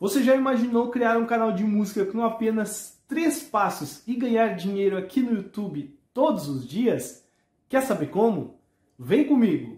Você já imaginou criar um canal de música com apenas três passos e ganhar dinheiro aqui no YouTube todos os dias? Quer saber como? Vem comigo!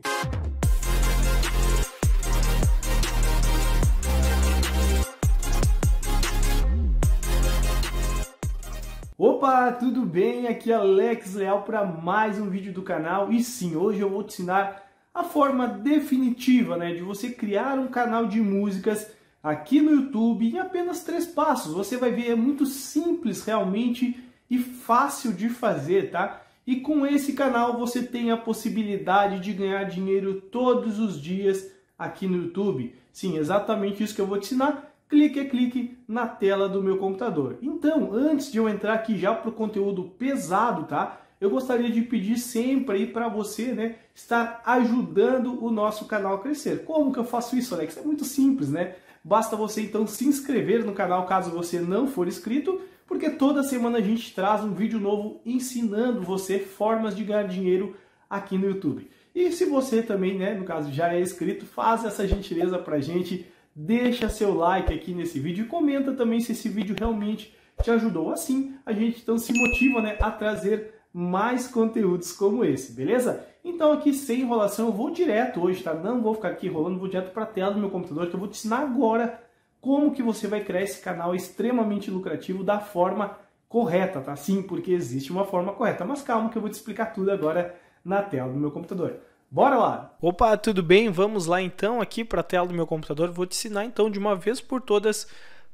Opa, tudo bem? Aqui é Alex Leal para mais um vídeo do canal e sim, hoje eu vou te ensinar a forma definitiva né, de você criar um canal de músicas aqui no YouTube em apenas três passos. Você vai ver, é muito simples realmente e fácil de fazer, tá? E com esse canal você tem a possibilidade de ganhar dinheiro todos os dias aqui no YouTube. Sim, exatamente isso que eu vou te ensinar. Clique é clique na tela do meu computador. Então, antes de eu entrar aqui já para o conteúdo pesado, tá? Eu gostaria de pedir sempre aí para você, né, estar ajudando o nosso canal a crescer. Como que eu faço isso, Alex? É muito simples, né? Basta você então se inscrever no canal caso você não for inscrito, porque toda semana a gente traz um vídeo novo ensinando você formas de ganhar dinheiro aqui no YouTube. E se você também, né, no caso já é inscrito, faz essa gentileza pra gente, deixa seu like aqui nesse vídeo e comenta também se esse vídeo realmente te ajudou. Assim, a gente então se motiva, né, a trazer mais conteúdos como esse, beleza? Então aqui sem enrolação, eu vou direto hoje, tá? Não vou ficar aqui rolando, vou direto para a tela do meu computador que eu vou te ensinar agora como que você vai criar esse canal extremamente lucrativo da forma correta, tá? Sim, porque existe uma forma correta, mas calma que eu vou te explicar tudo agora na tela do meu computador. Bora lá! Opa, tudo bem? Vamos lá então aqui para a tela do meu computador. Vou te ensinar então de uma vez por todas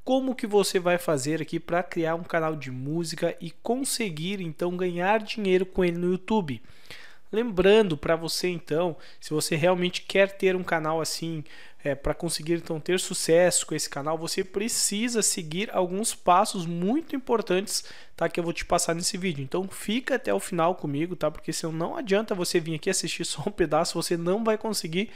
como que você vai fazer aqui para criar um canal de música e conseguir então ganhar dinheiro com ele no YouTube. Lembrando para você então, se você realmente quer ter um canal assim, é, para conseguir então ter sucesso com esse canal, você precisa seguir alguns passos muito importantes, tá? Que eu vou te passar nesse vídeo. Então fica até o final comigo, tá? Porque senão não adianta você vir aqui assistir só um pedaço, você não vai conseguir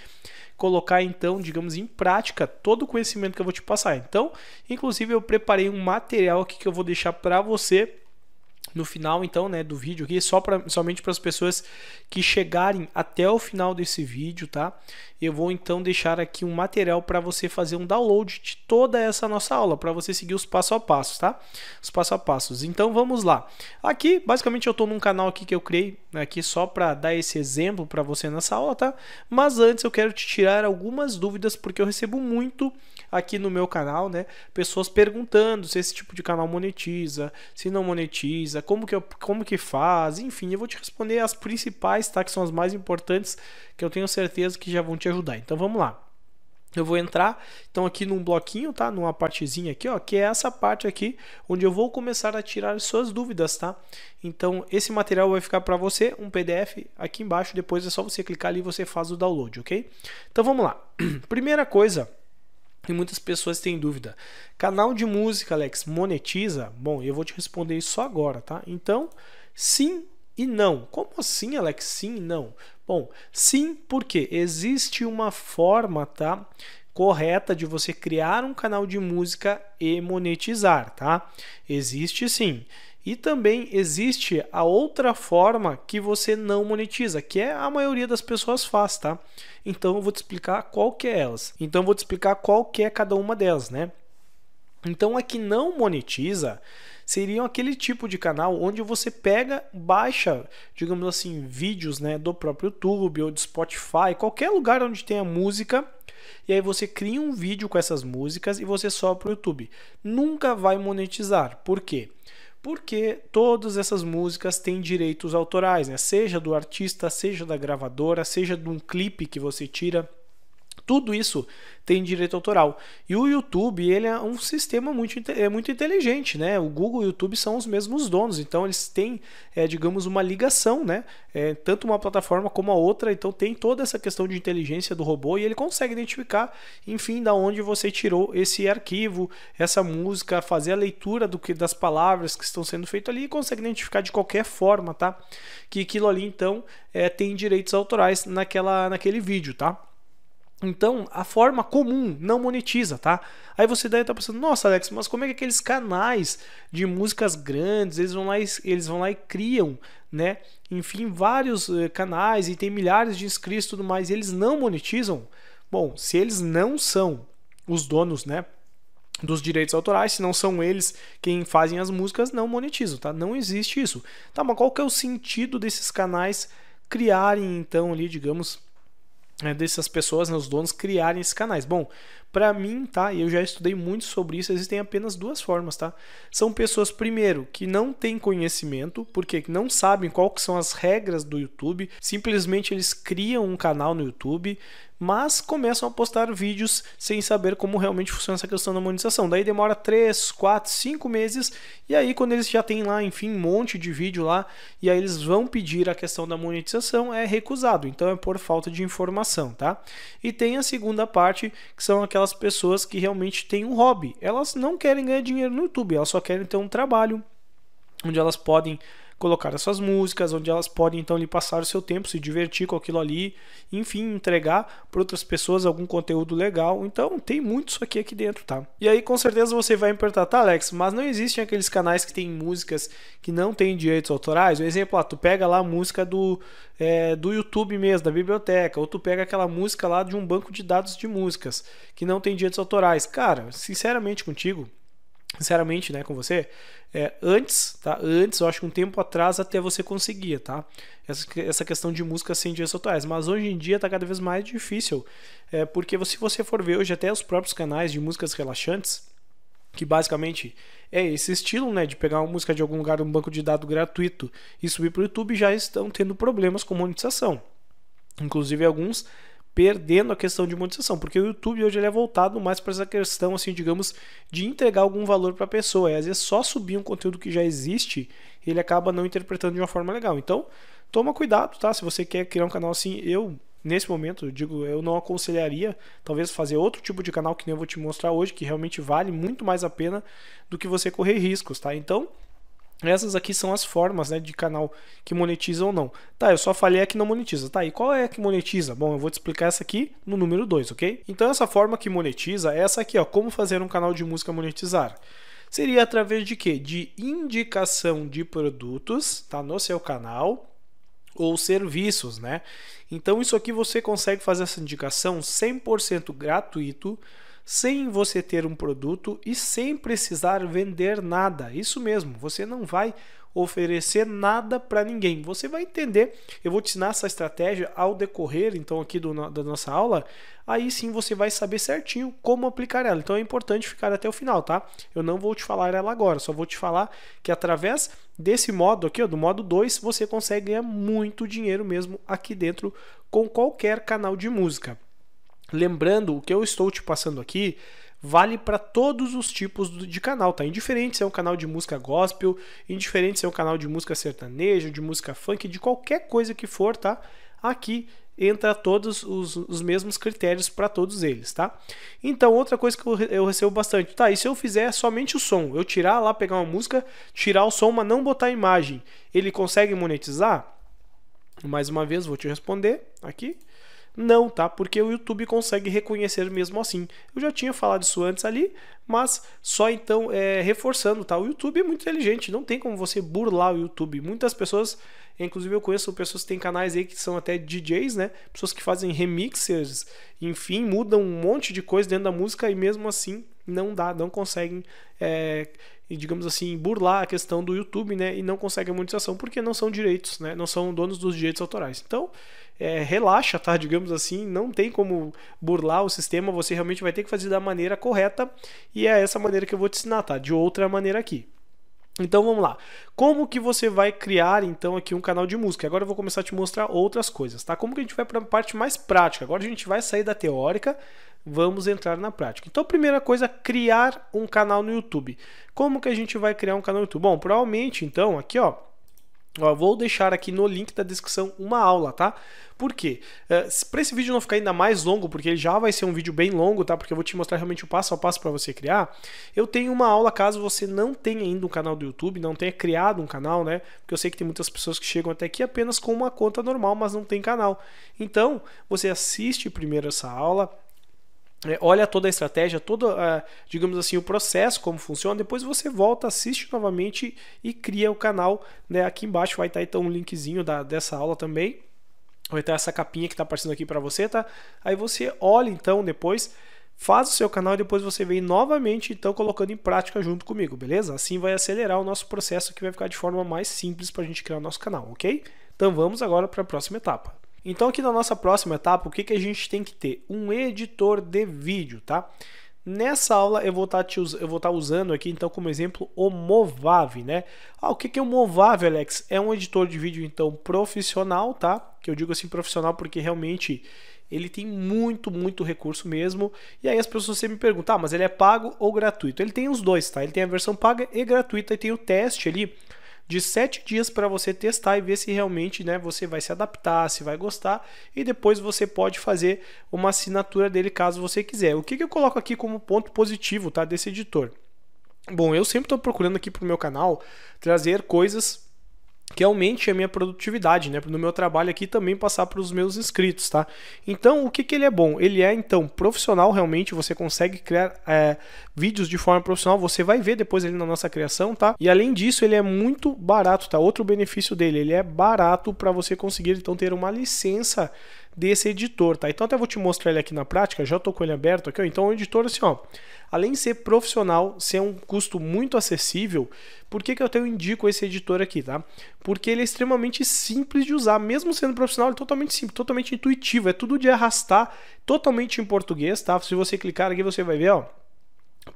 colocar então, digamos, em prática todo o conhecimento que eu vou te passar. Então, inclusive eu preparei um material aqui que eu vou deixar para você no final então, né, do vídeo aqui, só para somente para as pessoas que chegarem até o final desse vídeo, tá? Eu vou então deixar aqui um material para você fazer um download de toda essa nossa aula, para você seguir os passo a passos, tá? Os passo a passos. Então vamos lá. Aqui, basicamente eu estou num canal aqui que eu criei, né, aqui só para dar esse exemplo para você nessa aula, tá? Mas antes eu quero te tirar algumas dúvidas porque eu recebo muito aqui no meu canal, né? Pessoas perguntando se esse tipo de canal monetiza, se não monetiza, como que, eu, como que faz, enfim, eu vou te responder as principais, tá? Que são as mais importantes, que eu tenho certeza que já vão te ajudar. Então vamos lá. Eu vou entrar então aqui num bloquinho, tá? Numa partezinha aqui, ó, que é essa parte aqui onde eu vou começar a tirar suas dúvidas, tá? Então esse material vai ficar para você, um PDF aqui embaixo, depois é só você clicar ali e você faz o download, OK? Então vamos lá. Primeira coisa, e muitas pessoas têm dúvida. Canal de música, Alex, monetiza? Bom, eu vou te responder isso agora, tá? Então, sim e não. Como assim, Alex? Sim e não? Bom, sim, porque existe uma forma, tá? Correta de você criar um canal de música e monetizar, tá? Existe sim. E também existe a outra forma que você não monetiza, que é a maioria das pessoas faz, tá? Então eu vou te explicar qual que é elas. Então eu vou te explicar qual que é cada uma delas, né? Então a que não monetiza seriam aquele tipo de canal onde você pega, baixa, digamos assim, vídeos, né, do próprio YouTube ou do Spotify, qualquer lugar onde tenha música e aí você cria um vídeo com essas músicas e você sobe para o YouTube. Nunca vai monetizar. Por quê? porque todas essas músicas têm direitos autorais, né? seja do artista, seja da gravadora, seja de um clipe que você tira tudo isso tem direito autoral. E o YouTube, ele é um sistema muito, é muito inteligente, né? O Google e o YouTube são os mesmos donos, então eles têm, é, digamos, uma ligação, né? É, tanto uma plataforma como a outra, então tem toda essa questão de inteligência do robô e ele consegue identificar, enfim, da onde você tirou esse arquivo, essa música, fazer a leitura do que das palavras que estão sendo feitas ali e consegue identificar de qualquer forma, tá? Que aquilo ali, então, é, tem direitos autorais naquela, naquele vídeo, tá? Então, a forma comum não monetiza, tá? Aí você daí tá pensando, nossa, Alex, mas como é que aqueles canais de músicas grandes, eles vão lá e, eles vão lá e criam, né? Enfim, vários eh, canais e tem milhares de inscritos e tudo mais, e eles não monetizam? Bom, se eles não são os donos, né? dos direitos autorais, se não são eles quem fazem as músicas, não monetizam, tá? Não existe isso. Tá, mas qual que é o sentido desses canais criarem então ali, digamos, né, dessas pessoas, né, os donos, criarem esses canais. Bom, para mim, tá? E eu já estudei muito sobre isso, existem apenas duas formas, tá? São pessoas, primeiro, que não têm conhecimento, porque não sabem qual que são as regras do YouTube, simplesmente eles criam um canal no YouTube, mas começam a postar vídeos sem saber como realmente funciona essa questão da monetização. Daí demora 3, 4, 5 meses, e aí quando eles já têm lá, enfim, um monte de vídeo lá, e aí eles vão pedir a questão da monetização, é recusado. Então é por falta de informação, tá? E tem a segunda parte, que são aquelas pessoas que realmente têm um hobby. Elas não querem ganhar dinheiro no YouTube, elas só querem ter um trabalho onde elas podem colocar as suas músicas, onde elas podem então lhe passar o seu tempo, se divertir com aquilo ali, enfim, entregar para outras pessoas algum conteúdo legal. Então tem muito isso aqui aqui dentro, tá? E aí com certeza você vai me perguntar, tá, Alex, mas não existem aqueles canais que tem músicas que não têm direitos autorais? Um exemplo, ah, tu pega lá a música do, é, do YouTube mesmo, da biblioteca, ou tu pega aquela música lá de um banco de dados de músicas que não tem direitos autorais. Cara, sinceramente contigo, sinceramente, né, com você, é, antes, tá? Antes, eu acho que um tempo atrás até você conseguia, tá? Essa, essa questão de música sem direitos autorais. Mas hoje em dia tá cada vez mais difícil, é, porque se você for ver hoje até os próprios canais de músicas relaxantes, que basicamente é esse estilo, né, de pegar uma música de algum lugar, um banco de dados gratuito e subir para o YouTube, já estão tendo problemas com monetização. Inclusive alguns perdendo a questão de monetização, porque o YouTube hoje ele é voltado mais para essa questão, assim, digamos, de entregar algum valor para a pessoa. E às vezes só subir um conteúdo que já existe, ele acaba não interpretando de uma forma legal. Então, toma cuidado, tá? Se você quer criar um canal assim, eu nesse momento, digo, eu não aconselharia talvez fazer outro tipo de canal que nem eu vou te mostrar hoje, que realmente vale muito mais a pena do que você correr riscos, tá? Então, essas aqui são as formas né, de canal que monetiza ou não. Tá, eu só falei a que não monetiza. Tá, e qual é a que monetiza? Bom, eu vou te explicar essa aqui no número 2, ok? Então essa forma que monetiza é essa aqui, ó. Como fazer um canal de música monetizar. Seria através de quê? De indicação de produtos, tá? No seu canal ou serviços, né? Então isso aqui você consegue fazer essa indicação 100% gratuito sem você ter um produto e sem precisar vender nada. Isso mesmo, você não vai oferecer nada para ninguém. Você vai entender, eu vou te ensinar essa estratégia ao decorrer então aqui do, da nossa aula, aí sim você vai saber certinho como aplicar ela. Então é importante ficar até o final, tá? Eu não vou te falar ela agora, só vou te falar que através desse modo aqui, ó, do modo 2, você consegue ganhar muito dinheiro mesmo aqui dentro com qualquer canal de música. Lembrando, o que eu estou te passando aqui vale para todos os tipos de canal, tá? Indiferente se é um canal de música gospel, indiferente se é um canal de música sertaneja, de música funk, de qualquer coisa que for, tá? Aqui entra todos os, os mesmos critérios para todos eles, tá? Então, outra coisa que eu, eu, recebo bastante, tá? E se eu fizer somente o som? Eu tirar lá, pegar uma música, tirar o som, mas não botar a imagem, ele consegue monetizar? Mais uma vez, vou te responder aqui. Não, tá? Porque o YouTube consegue reconhecer mesmo assim. Eu já tinha falado isso antes ali, mas só então é, reforçando, tá? O YouTube é muito inteligente, não tem como você burlar o YouTube. Muitas pessoas, inclusive eu conheço pessoas que têm canais aí que são até DJs, né? Pessoas que fazem remixers enfim, mudam um monte de coisa dentro da música e mesmo assim não dá, não conseguem, é, digamos assim, burlar a questão do YouTube, né? E não conseguem a monetização porque não são direitos, né? Não são donos dos direitos autorais. Então, é, relaxa, tá? Digamos assim, não tem como burlar o sistema, você realmente vai ter que fazer da maneira correta e é essa maneira que eu vou te ensinar, tá? De outra maneira aqui. Então vamos lá. Como que você vai criar então aqui um canal de música? Agora eu vou começar a te mostrar outras coisas, tá? Como que a gente vai para a parte mais prática? Agora a gente vai sair da teórica vamos entrar na prática. Então, primeira coisa, é criar um canal no YouTube. Como que a gente vai criar um canal no YouTube? Bom, provavelmente, então, aqui, ó, Ó, vou deixar aqui no link da descrição uma aula, tá? Por quê? Uh, eh, para esse vídeo não ficar ainda mais longo, porque ele já vai ser um vídeo bem longo, tá? Porque eu vou te mostrar realmente o passo a passo para você criar. Eu tenho uma aula caso você não tenha ainda um canal do YouTube, não tenha criado um canal, né? Porque eu sei que tem muitas pessoas que chegam até aqui apenas com uma conta normal, mas não tem canal. Então, você assiste primeiro essa aula, é, olha toda a estratégia, todo, ah, digamos assim, o processo, como funciona. Depois você volta, assiste novamente e cria o canal. Né? Aqui embaixo vai estar tá então tá, um linkzinho da, dessa aula também. Vai estar tá essa capinha que está aparecendo aqui para você, tá? Aí você olha então depois, faz o seu canal e depois você vem novamente então colocando em prática junto comigo, beleza? Assim vai acelerar o nosso processo que vai ficar de forma mais simples para a gente criar o nosso canal, ok? Então vamos agora para a próxima etapa. Então, aqui na nossa próxima etapa, o que, que a gente tem que ter? Um editor de vídeo, tá? Nessa aula eu vou estar, tá te, eu vou estar tá usando aqui, então, como exemplo, o Movavi né? Ah, o que, que é o Movavi Alex? É um editor de vídeo, então, profissional, tá? Que eu digo assim profissional porque realmente ele tem muito, muito recurso mesmo. E aí as pessoas sempre me perguntam, ah, mas ele é pago ou gratuito? Ele tem os dois, tá? Ele tem a versão paga e gratuita e tem o teste ali de sete dias para você testar e ver se realmente né, você vai se adaptar, se vai gostar, e depois você pode fazer uma assinatura dele caso você quiser. O que, que eu coloco aqui como ponto positivo tá, desse editor? Bom, eu sempre estou procurando aqui para o meu canal trazer coisas que aumente a minha produtividade, né? No meu trabalho aqui também passar para os meus inscritos, tá? Então, o que, que ele é bom? Ele é, então, profissional realmente, você consegue criar é, vídeos de forma profissional, você vai ver depois ele na nossa criação, tá? E além disso, ele é muito barato, tá? Outro benefício dele, ele é barato para você conseguir, então, ter uma licença desse editor, tá? Então até vou te mostrar ele aqui na prática, já estou com ele aberto aqui, ó. Então o editor assim, ó, além de ser profissional, ser um custo muito acessível, por que, que eu até indico esse editor aqui, tá? Porque ele é extremamente simples de usar, mesmo sendo profissional, ele é totalmente simples, totalmente intuitivo, é tudo de arrastar, totalmente em português, tá? Se você clicar aqui, você vai ver, ó,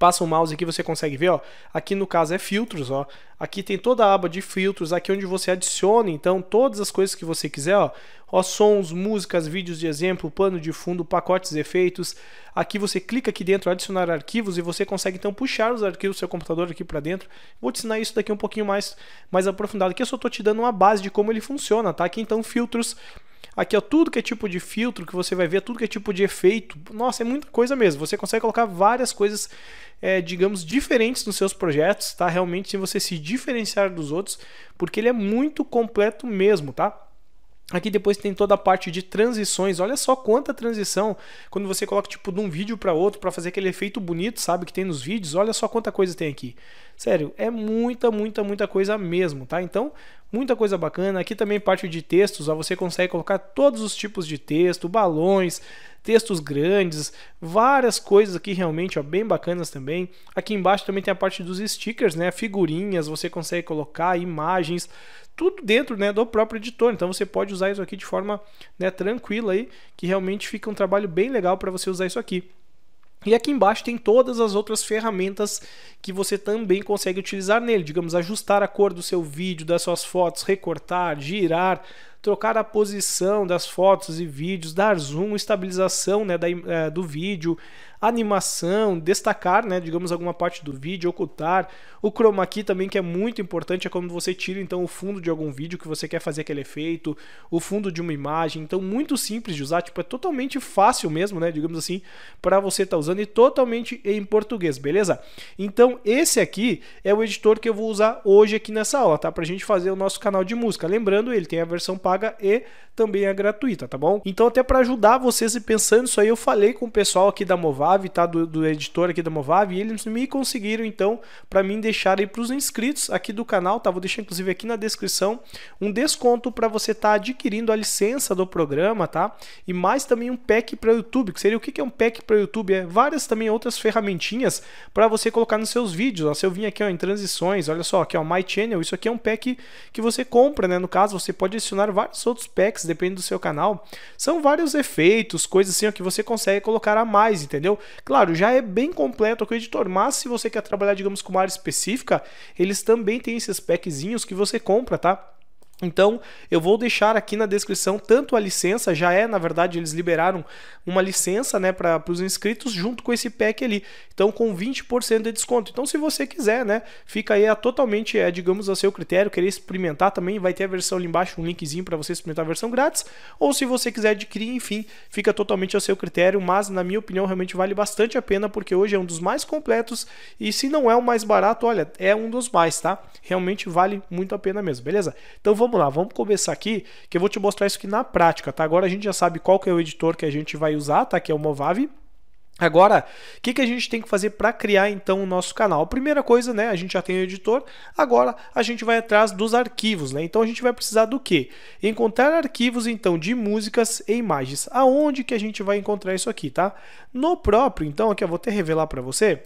Passa o mouse aqui, você consegue ver, ó. Aqui no caso é filtros, ó. Aqui tem toda a aba de filtros, aqui onde você adiciona, então, todas as coisas que você quiser, ó ó sons, músicas, vídeos de exemplo, pano de fundo, pacotes, efeitos. Aqui você clica aqui dentro, adicionar arquivos e você consegue então puxar os arquivos do seu computador aqui para dentro. Vou te ensinar isso daqui um pouquinho mais, mais aprofundado. Aqui eu só estou te dando uma base de como ele funciona, tá? Aqui então filtros, Aqui, ó, tudo que é tipo de filtro que você vai ver, tudo que é tipo de efeito. Nossa, é muita coisa mesmo. Você consegue colocar várias coisas, é, digamos, diferentes nos seus projetos, tá? Realmente, se você se diferenciar dos outros, porque ele é muito completo mesmo, tá? Aqui depois tem toda a parte de transições. Olha só quanta transição quando você coloca tipo de um vídeo para outro para fazer aquele efeito bonito, sabe que tem nos vídeos. Olha só quanta coisa tem aqui. Sério, é muita, muita, muita coisa mesmo, tá? Então, muita coisa bacana. Aqui também parte de textos, ó, você consegue colocar todos os tipos de texto, balões, textos grandes, várias coisas aqui realmente ó, bem bacanas também. Aqui embaixo também tem a parte dos stickers, né? Figurinhas, você consegue colocar imagens tudo dentro né, do próprio editor. Então você pode usar isso aqui de forma né, tranquila aí, que realmente fica um trabalho bem legal para você usar isso aqui. E aqui embaixo tem todas as outras ferramentas que você também consegue utilizar nele, digamos, ajustar a cor do seu vídeo, das suas fotos, recortar, girar, trocar a posição das fotos e vídeos, dar zoom, estabilização né, da, é, do vídeo, animação, destacar, né, digamos, alguma parte do vídeo, ocultar. O chroma key também, que é muito importante, é quando você tira então o fundo de algum vídeo que você quer fazer aquele efeito, o fundo de uma imagem. Então, muito simples de usar, tipo, é totalmente fácil mesmo, né, digamos assim, para você estar tá usando e totalmente em português, beleza? Então, esse aqui é o editor que eu vou usar hoje aqui nessa aula, tá? Pra gente fazer o nosso canal de música. Lembrando, ele tem a versão paga e também a gratuita, tá bom? Então, até para ajudar vocês e pensando isso aí, eu falei com o pessoal aqui da Movar tá? Do, do editor aqui da Movavi, e eles me conseguiram então para mim deixar aí para os inscritos aqui do canal, tá? Vou deixar inclusive aqui na descrição um desconto para você estar tá adquirindo a licença do programa, tá? E mais também um pack para YouTube, que seria o que é um pack para YouTube? É várias também outras ferramentinhas para você colocar nos seus vídeos. Ó. Se eu vim aqui ó, em transições, olha só, aqui ó, My Channel, isso aqui é um pack que você compra, né? No caso, você pode adicionar vários outros packs, depende do seu canal. São vários efeitos, coisas assim ó, que você consegue colocar a mais, entendeu? Claro, já é bem completo com o editor, mas se você quer trabalhar, digamos, com uma área específica, eles também têm esses packzinhos que você compra, tá? Então, eu vou deixar aqui na descrição tanto a licença, já é, na verdade, eles liberaram uma licença né, para os inscritos junto com esse pack ali. Então, com 20% de desconto. Então, se você quiser, né, fica aí a, totalmente, é, digamos, a seu critério, querer experimentar também, vai ter a versão ali embaixo, um linkzinho para você experimentar a versão grátis. Ou se você quiser adquirir, enfim, fica totalmente a seu critério, mas na minha opinião realmente vale bastante a pena, porque hoje é um dos mais completos e se não é o mais barato, olha, é um dos mais, tá? Realmente vale muito a pena mesmo, beleza? Então, vou vamos lá, vamos começar aqui, que eu vou te mostrar isso aqui na prática, tá? Agora a gente já sabe qual que é o editor que a gente vai usar, tá? Que é o Movavi. Agora, o que, que a gente tem que fazer para criar então o nosso canal? A primeira coisa, né? A gente já tem o editor, agora a gente vai atrás dos arquivos, né? Então a gente vai precisar do quê? Encontrar arquivos então de músicas e imagens. Aonde que a gente vai encontrar isso aqui, tá? No próprio, então, aqui eu vou até revelar para você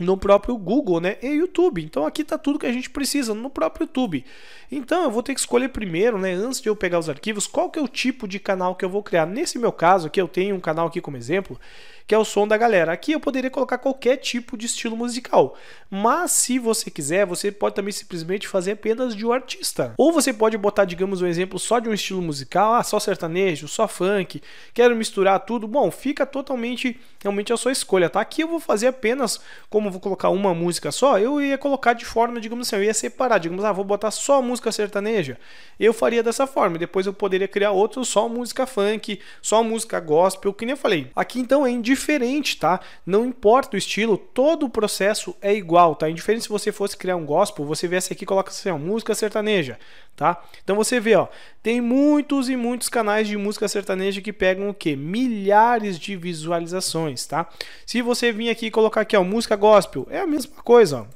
no próprio Google, né? E YouTube. Então aqui tá tudo que a gente precisa no próprio YouTube. Então eu vou ter que escolher primeiro, né, antes de eu pegar os arquivos, qual que é o tipo de canal que eu vou criar. Nesse meu caso, aqui eu tenho um canal aqui como exemplo, que é o som da galera. Aqui eu poderia colocar qualquer tipo de estilo musical, mas se você quiser, você pode também simplesmente fazer apenas de um artista. Ou você pode botar, digamos, um exemplo só de um estilo musical, ah, só sertanejo, só funk, quero misturar tudo. Bom, fica totalmente realmente a sua escolha, tá? Aqui eu vou fazer apenas como vou colocar uma música só, eu ia colocar de forma, digamos assim, eu ia separar, digamos, ah, vou botar só música sertaneja. Eu faria dessa forma, depois eu poderia criar outro só música funk, só música gospel, que nem eu falei. Aqui então é indiferente, tá? Não importa o estilo, todo o processo é igual, tá? É indiferente se você fosse criar um gospel, você viesse aqui e coloca assim, ó, música sertaneja, tá? Então você vê, ó, tem muitos e muitos canais de música sertaneja que pegam o quê? Milhares de visualizações, tá? Se você vir aqui e colocar aqui, ó, música gospel, gospel. É a mesma coisa.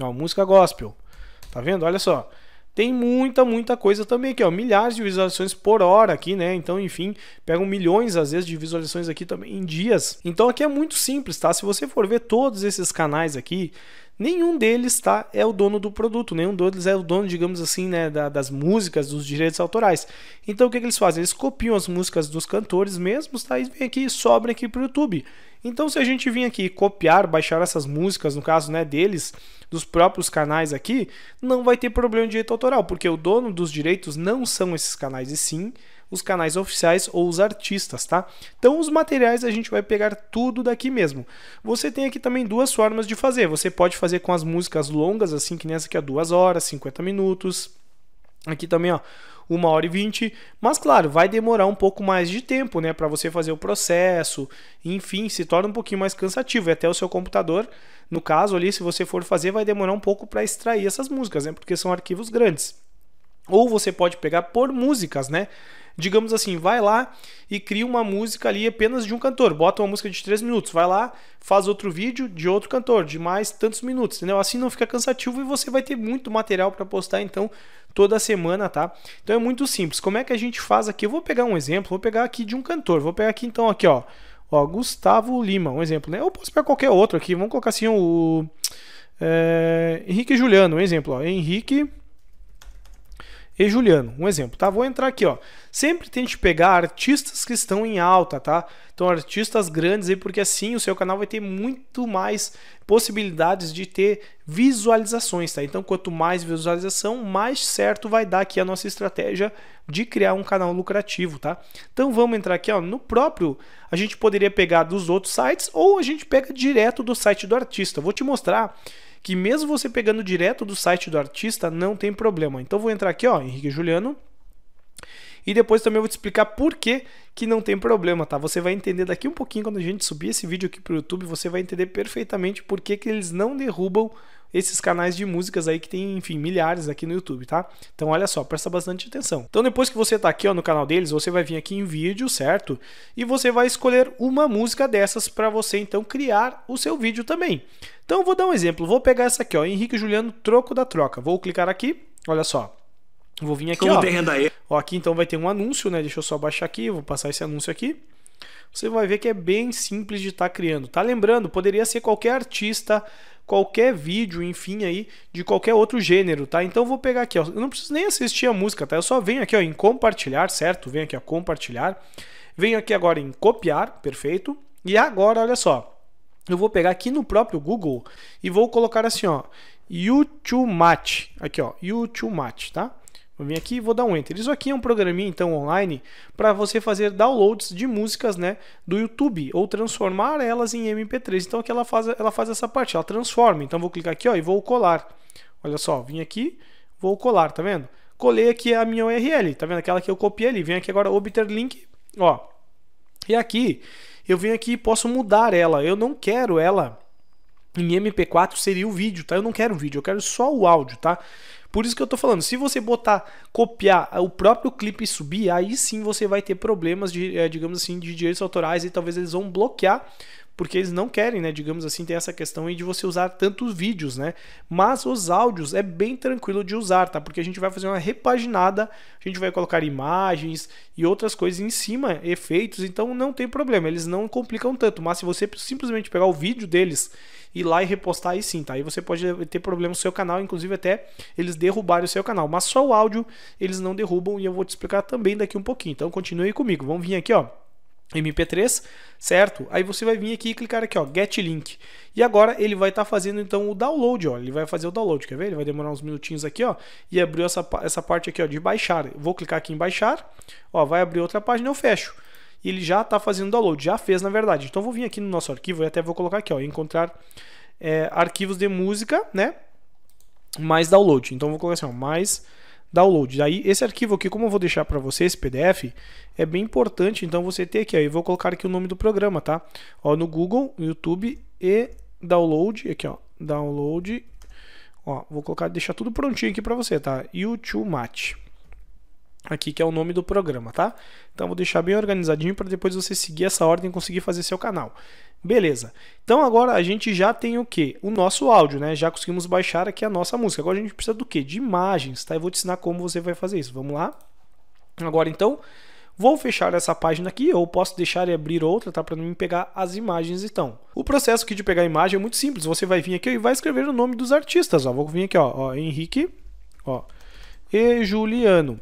Ó. ó, música gospel. Tá vendo? Olha só. Tem muita, muita coisa também aqui, ó. Milhares de visualizações por hora aqui, né? Então, enfim, pegam milhões, às vezes, de visualizações aqui também em dias. Então, aqui é muito simples, tá? Se você for ver todos esses canais aqui, nenhum deles tá, é o dono do produto, nenhum deles é o dono, digamos assim, né, da, das músicas, dos direitos autorais. Então o que, que, eles fazem? Eles copiam as músicas dos cantores mesmos tá, e vêm aqui e sobram aqui para o YouTube. Então se a gente vir aqui copiar, baixar essas músicas, no caso né, deles, dos próprios canais aqui, não vai ter problema de direito autoral, porque o dono dos direitos não são esses canais, e sim os canais oficiais ou os artistas, tá? Então os materiais a gente vai pegar tudo daqui mesmo. Você tem aqui também duas formas de fazer. Você pode fazer com as músicas longas, assim que nessa aqui é duas horas, 50 minutos. Aqui também, ó, 1 hora e 20, mas claro, vai demorar um pouco mais de tempo, né, para você fazer o processo. Enfim, se torna um pouquinho mais cansativo e até o seu computador, no caso ali, se você for fazer, vai demorar um pouco para extrair essas músicas, né, porque são arquivos grandes. Ou você pode pegar por músicas, né? digamos assim, vai lá e cria uma música ali apenas de um cantor, bota uma música de 3 minutos, vai lá, faz outro vídeo de outro cantor, de mais tantos minutos, entendeu? Assim não fica cansativo e você vai ter muito material para postar então toda semana, tá? Então é muito simples. Como é que a gente faz aqui? Eu vou pegar um exemplo, vou pegar aqui de um cantor, vou pegar aqui então aqui, ó, ó Gustavo Lima, um exemplo, né? Eu posso pegar qualquer outro aqui, vamos colocar assim o é, Henrique Juliano, um exemplo, ó, Henrique e Juliano. Um exemplo, tá? Vou entrar aqui, ó. Sempre tente pegar artistas que estão em alta, tá? Então, artistas grandes aí, porque assim o seu canal vai ter muito mais possibilidades de ter visualizações, tá? Então, quanto mais visualização, mais certo vai dar aqui a nossa estratégia de criar um canal lucrativo, tá? Então, vamos entrar aqui, ó, no próprio, a gente poderia pegar dos outros sites ou a gente pega direto do site do artista. Vou te mostrar que mesmo você pegando direto do site do artista, não tem problema. Então vou entrar aqui, ó, Henrique Juliano. E depois também eu vou te explicar por que, que não tem problema, tá? Você vai entender daqui um pouquinho quando a gente subir esse vídeo aqui para o YouTube, você vai entender perfeitamente por que, que eles não derrubam esses canais de músicas aí que tem, enfim, milhares aqui no YouTube, tá? Então olha só, presta bastante atenção. Então depois que você tá aqui ó, no canal deles, você vai vir aqui em vídeo, certo? E você vai escolher uma música dessas para você então criar o seu vídeo também. Então vou dar um exemplo, vou pegar essa aqui, ó, Henrique Juliano Troco da Troca. Vou clicar aqui, olha só. Vou vir aqui, Como ó. tem renda aí? Ó, aqui então vai ter um anúncio, né? Deixa eu só baixar aqui, vou passar esse anúncio aqui. Você vai ver que é bem simples de estar tá criando. Tá lembrando, poderia ser qualquer artista, qualquer vídeo, enfim, aí, de qualquer outro gênero, tá? Então eu vou pegar aqui, ó. Eu não preciso nem assistir a música, tá? Eu só venho aqui, ó, em compartilhar, certo? Venho aqui, a compartilhar. Venho aqui agora em copiar, perfeito. E agora, olha só. Eu vou pegar aqui no próprio Google e vou colocar assim, ó, YouTube Match. Aqui, ó, YouTube Match, tá? Vou vir aqui e vou dar um enter. Isso aqui é um programinha então online para você fazer downloads de músicas, né, do YouTube ou transformar elas em MP3. Então aqui ela faz ela faz essa parte, ela transforma. Então vou clicar aqui, ó, e vou colar. Olha só, vim aqui, vou colar, tá vendo? Colei aqui a minha URL, tá vendo? Aquela que eu copiei ali. Vem aqui agora obter link, ó. E aqui eu venho aqui e posso mudar ela. Eu não quero ela em MP4 seria o vídeo, tá? Eu não quero um vídeo, eu quero só o áudio, tá? Por isso que eu tô falando, se você botar, copiar ah, o próprio clipe e subir, aí sim você vai ter problemas de, é, digamos assim, de direitos autorais e talvez eles vão bloquear, porque eles não querem, né? Digamos assim, tem essa questão aí de você usar tantos vídeos, né? Mas os áudios é bem tranquilo de usar, tá? Porque a gente vai fazer uma repaginada, a gente vai colocar imagens e outras coisas em cima, efeitos, então não tem problema, eles não complicam tanto. Mas se você simplesmente pegar o vídeo deles ir lá e repostar aí sim, tá? Aí você pode ter problema no seu canal, inclusive até eles derrubarem o seu canal. Mas só o áudio eles não derrubam e eu vou te explicar também daqui um pouquinho. Então continue comigo. Vamos vir aqui, ó. MP3, certo? Aí você vai vir aqui e clicar aqui, ó, Get Link. E agora ele vai estar tá fazendo então o download, ó. Ele vai fazer o download, quer ver? Ele vai demorar uns minutinhos aqui, ó, e abriu essa, essa parte aqui, ó, de baixar. Vou clicar aqui em baixar, ó, vai abrir outra página, eu fecho e ele já está fazendo download, já fez na verdade. Então vou vir aqui no nosso arquivo e até vou colocar aqui, ó, encontrar é, arquivos de música, né? Mais download. Então vou colocar assim, ó, mais download. Daí esse arquivo aqui, como eu vou deixar para você esse PDF, é bem importante. Então você ter aqui, ó, eu vou colocar aqui o nome do programa, tá? Ó, no Google, YouTube e download, aqui ó, download. Ó, vou colocar, deixar tudo prontinho aqui para você, tá? YouTube Match aqui que é o nome do programa, tá? Então vou deixar bem organizadinho para depois você seguir essa ordem e conseguir fazer seu canal. Beleza. Então agora a gente já tem o que? O nosso áudio, né? Já conseguimos baixar aqui a nossa música. Agora a gente precisa do que? De imagens, tá? Eu vou te ensinar como você vai fazer isso. Vamos lá? Agora então, Vou fechar essa página aqui ou posso deixar e abrir outra, tá? Para não me pegar as imagens então. O processo aqui de pegar a imagem é muito simples. Você vai vir aqui e vai escrever o nome dos artistas. Ó. Vou vir aqui, ó, ó Henrique ó, e Juliano.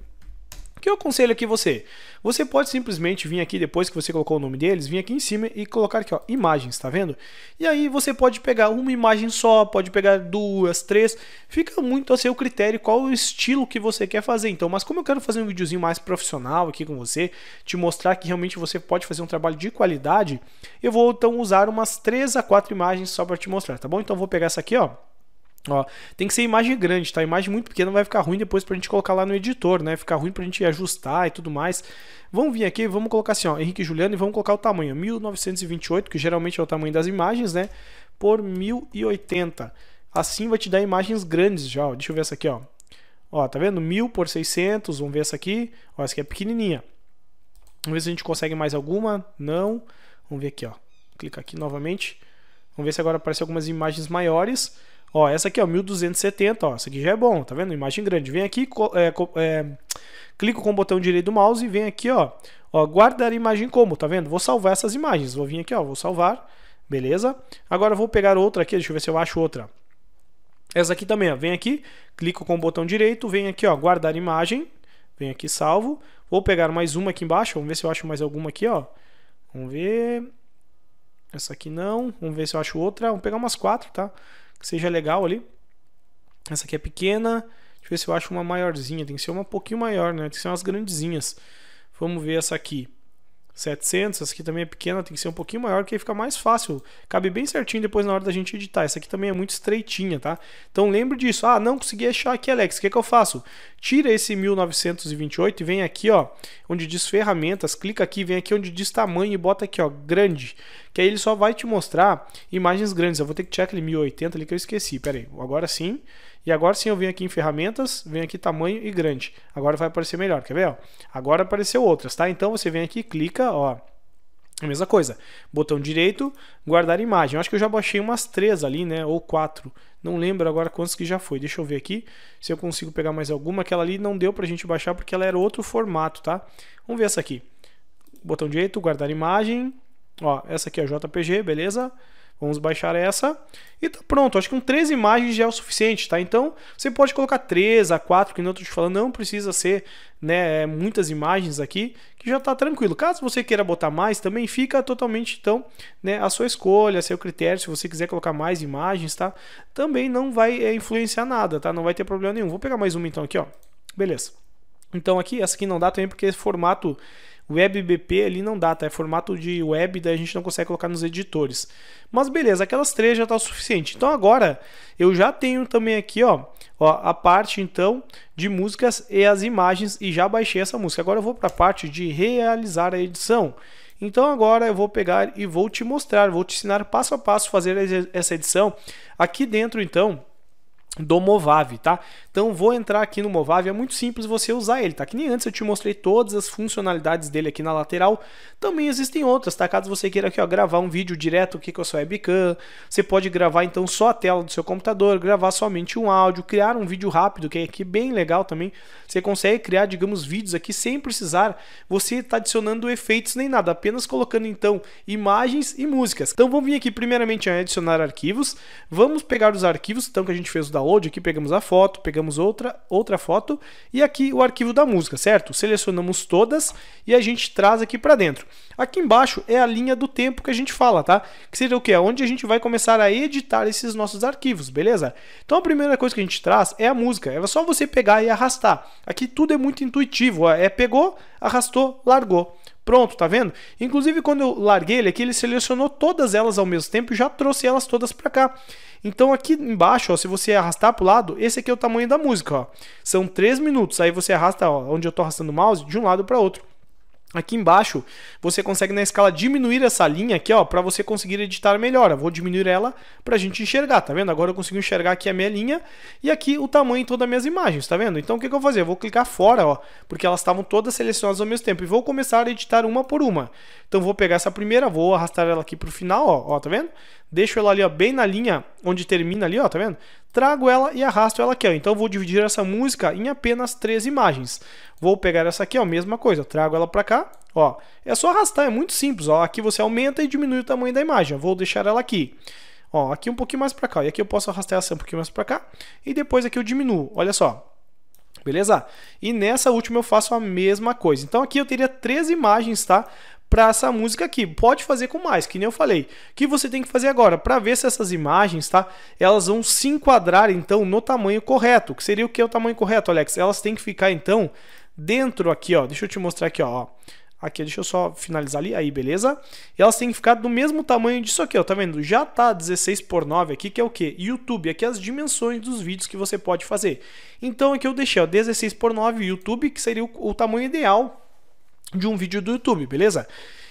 O que eu aconselho aqui você? Você pode simplesmente vir aqui depois que você colocou o nome deles, vir aqui em cima e colocar aqui, ó, imagens, tá vendo? E aí você pode pegar uma imagem só, pode pegar duas, três, fica muito a seu critério qual o estilo que você quer fazer. Então, mas como eu quero fazer um videozinho mais profissional aqui com você, te mostrar que realmente você pode fazer um trabalho de qualidade, eu vou então usar umas três a quatro imagens só para te mostrar, tá bom? Então vou pegar essa aqui, ó. Ó, tem que ser imagem grande, tá? Imagem muito pequena vai ficar ruim depois pra gente colocar lá no editor, né? Ficar ruim pra gente ajustar e tudo mais. Vamos vir aqui, vamos colocar assim, ó, Henrique Juliano e vamos colocar o tamanho, 1928, que geralmente é o tamanho das imagens, né? Por 1080. Assim vai te dar imagens grandes já, ó. Deixa eu ver essa aqui, ó. Ó, tá vendo? 1000 por 600, vamos ver essa aqui. Ó, essa aqui é pequenininha. Vamos ver se a gente consegue mais alguma. Não. Vamos ver aqui, ó. Clicar aqui novamente. Vamos ver se agora aparecem algumas imagens maiores. Ó, essa aqui, ó, 1270, ó, essa aqui já é bom, tá vendo? Imagem grande. Vem aqui, é, é, clico com o botão direito do mouse e vem aqui, ó, ó, guardar imagem como, tá vendo? Vou salvar essas imagens, vou vir aqui, ó, vou salvar, beleza? Agora vou pegar outra aqui, deixa eu ver se eu acho outra. Essa aqui também, ó, vem aqui, clico com o botão direito, vem aqui, ó, guardar imagem, vem aqui, salvo. Vou pegar mais uma aqui embaixo, vamos ver se eu acho mais alguma aqui, ó. Vamos ver... Essa aqui não, vamos ver se eu acho outra, vamos pegar umas quatro, tá? que seja legal ali. Essa aqui é pequena. Deixa eu ver se eu acho uma maiorzinha. Tem que ser uma pouquinho maior, né? Tem que ser umas grandezinhas. Vamos ver essa aqui. 700, essa aqui também é pequena, tem que ser um pouquinho maior, que aí fica mais fácil. Cabe bem certinho depois na hora da gente editar. Essa aqui também é muito estreitinha, tá? Então lembre disso. Ah, não consegui achar aqui, Alex. O que, é que eu faço? Tira esse 1928 e vem aqui, ó, onde diz ferramentas, clica aqui, vem aqui onde diz tamanho e bota aqui, ó, grande. Que aí ele só vai te mostrar imagens grandes. Eu vou ter que tirar aquele 1080 ali que eu esqueci. Pera aí, agora sim. E agora sim eu venho aqui em ferramentas, venho aqui tamanho e grande. Agora vai aparecer melhor, quer ver? Agora apareceu outras, tá? Então você vem aqui, clica, ó. A mesma coisa, botão direito, guardar imagem. Eu acho que eu já baixei umas três ali, né? Ou quatro. Não lembro agora quantos que já foi. Deixa eu ver aqui se eu consigo pegar mais alguma. Aquela ali não deu pra gente baixar porque ela era outro formato, tá? Vamos ver essa aqui. Botão direito, guardar imagem. Ó, essa aqui é JPG, beleza? Vamos baixar essa. E tá pronto, acho que com três imagens já é o suficiente, tá? Então, você pode colocar três a quatro, que não estou te falando, não precisa ser né, é, muitas imagens aqui, que já tá tranquilo. Caso você queira botar mais, também fica totalmente, então, né, a sua escolha, seu critério, se você quiser colocar mais imagens, tá? Também não vai é, influenciar nada, tá? Não vai ter problema nenhum. Vou pegar mais uma então aqui, ó. Beleza. Então aqui, essa aqui não dá também porque esse é formato WebBP ali não dá, tá? É formato de web, daí a gente não consegue colocar nos editores. Mas beleza, aquelas três já tá o suficiente. Então agora eu já tenho também aqui, ó, ó a parte então de músicas e as imagens e já baixei essa música. Agora eu vou para a parte de realizar a edição. Então agora eu vou pegar e vou te mostrar, vou te ensinar passo a passo fazer essa edição. Aqui dentro então, do Movavi, tá? Então vou entrar aqui no Movavi, é muito simples você usar ele, tá? Que nem antes eu te mostrei todas as funcionalidades dele aqui na lateral, também existem outras, tá? Caso você queira aqui, ó, gravar um vídeo direto aqui com é a sua webcam, você pode gravar então só a tela do seu computador, gravar somente um áudio, criar um vídeo rápido, que é aqui bem legal também, você consegue criar, digamos, vídeos aqui sem precisar você estar tá adicionando efeitos nem nada, apenas colocando então imagens e músicas. Então vamos vir aqui primeiramente a adicionar arquivos, vamos pegar os arquivos então que a gente fez da download, aqui pegamos a foto, pegamos outra, outra foto e aqui o arquivo da música, certo? Selecionamos todas e a gente traz aqui para dentro. Aqui embaixo é a linha do tempo que a gente fala, tá? Que seria o que? Onde a gente vai começar a editar esses nossos arquivos, beleza? Então a primeira coisa que a gente traz é a música. É só você pegar e arrastar. Aqui tudo é muito intuitivo, é pegou, arrastou, largou. Pronto, tá vendo? Inclusive, quando eu larguei ele aqui, ele selecionou todas elas ao mesmo tempo e já trouxe elas todas para cá. Então aqui embaixo, ó, se você arrastar para o lado, esse aqui é o tamanho da música. Ó. São 3 minutos. Aí você arrasta ó, onde eu estou arrastando o mouse de um lado para outro. Aqui embaixo você consegue na escala diminuir essa linha aqui, ó, para você conseguir editar melhor. Eu vou diminuir ela para a gente enxergar, tá vendo? Agora eu consigo enxergar aqui a minha linha e aqui o tamanho todas as minhas imagens, tá vendo? Então o que, que eu vou fazer? Eu vou clicar fora, ó, porque elas estavam todas selecionadas ao mesmo tempo e vou começar a editar uma por uma. Então vou pegar essa primeira, vou arrastar ela aqui para o final, ó, ó, tá vendo? deixo ela ali ó, bem na linha onde termina ali, ó, tá vendo? Trago ela e arrasto ela aqui, ó. Então vou dividir essa música em apenas três imagens. Vou pegar essa aqui, ó, mesma coisa, trago ela para cá, ó. É só arrastar, é muito simples, ó. Aqui você aumenta e diminui o tamanho da imagem. Vou deixar ela aqui. Ó, aqui um pouquinho mais para cá. E aqui eu posso arrastar essa um pouquinho mais para cá e depois aqui eu diminuo. Olha só. Beleza? E nessa última eu faço a mesma coisa. Então aqui eu teria três imagens, tá? para essa música aqui. Pode fazer com mais, que nem eu falei. O que você tem que fazer agora? Para ver se essas imagens, tá? Elas vão se enquadrar então no tamanho correto. Que seria o que é o tamanho correto, Alex? Elas têm que ficar então dentro aqui, ó. Deixa eu te mostrar aqui, ó. Aqui, deixa eu só finalizar ali, aí, beleza? E elas têm que ficar do mesmo tamanho disso aqui, ó, tá vendo? Já tá 16 por 9 aqui, que é o que? YouTube, aqui as dimensões dos vídeos que você pode fazer. Então aqui eu deixei, ó, 16 por 9 YouTube, que seria o, o tamanho ideal de um vídeo do YouTube, beleza?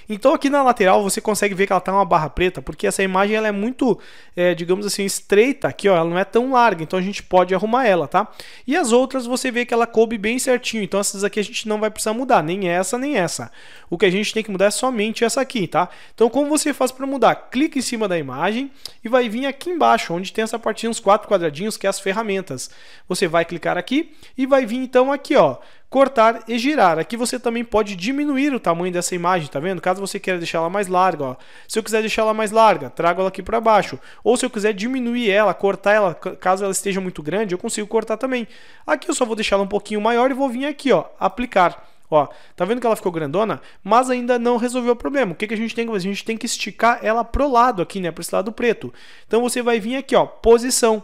Então aqui na lateral você consegue ver que ela tá uma barra preta, porque essa imagem ela é muito, é, digamos assim, estreita aqui, ó, ela não é tão larga, então a gente pode arrumar ela, tá? E as outras você vê que ela coube bem certinho, então essas aqui a gente não vai precisar mudar, nem essa, nem essa. O que a gente tem que mudar é somente essa aqui, tá? Então como você faz para mudar? Clica em cima da imagem e vai vir aqui embaixo, onde tem essa partinha, uns quatro quadradinhos, que é as ferramentas. Você vai clicar aqui e vai vir então aqui, ó, cortar e girar. Aqui você também pode diminuir o tamanho dessa imagem, tá vendo? Caso você queira deixar ela mais larga, ó. Se eu quiser deixar ela mais larga, trago ela aqui para baixo. Ou se eu quiser diminuir ela, cortar ela, caso ela esteja muito grande, eu consigo cortar também. Aqui eu só vou deixar ela um pouquinho maior e vou vir aqui, ó, aplicar. Ó, tá vendo que ela ficou grandona? Mas ainda não resolveu o problema. O que, que a gente tem que fazer? A gente tem que esticar ela pro lado aqui, né? Pro esse lado preto. Então você vai vir aqui, ó, posição.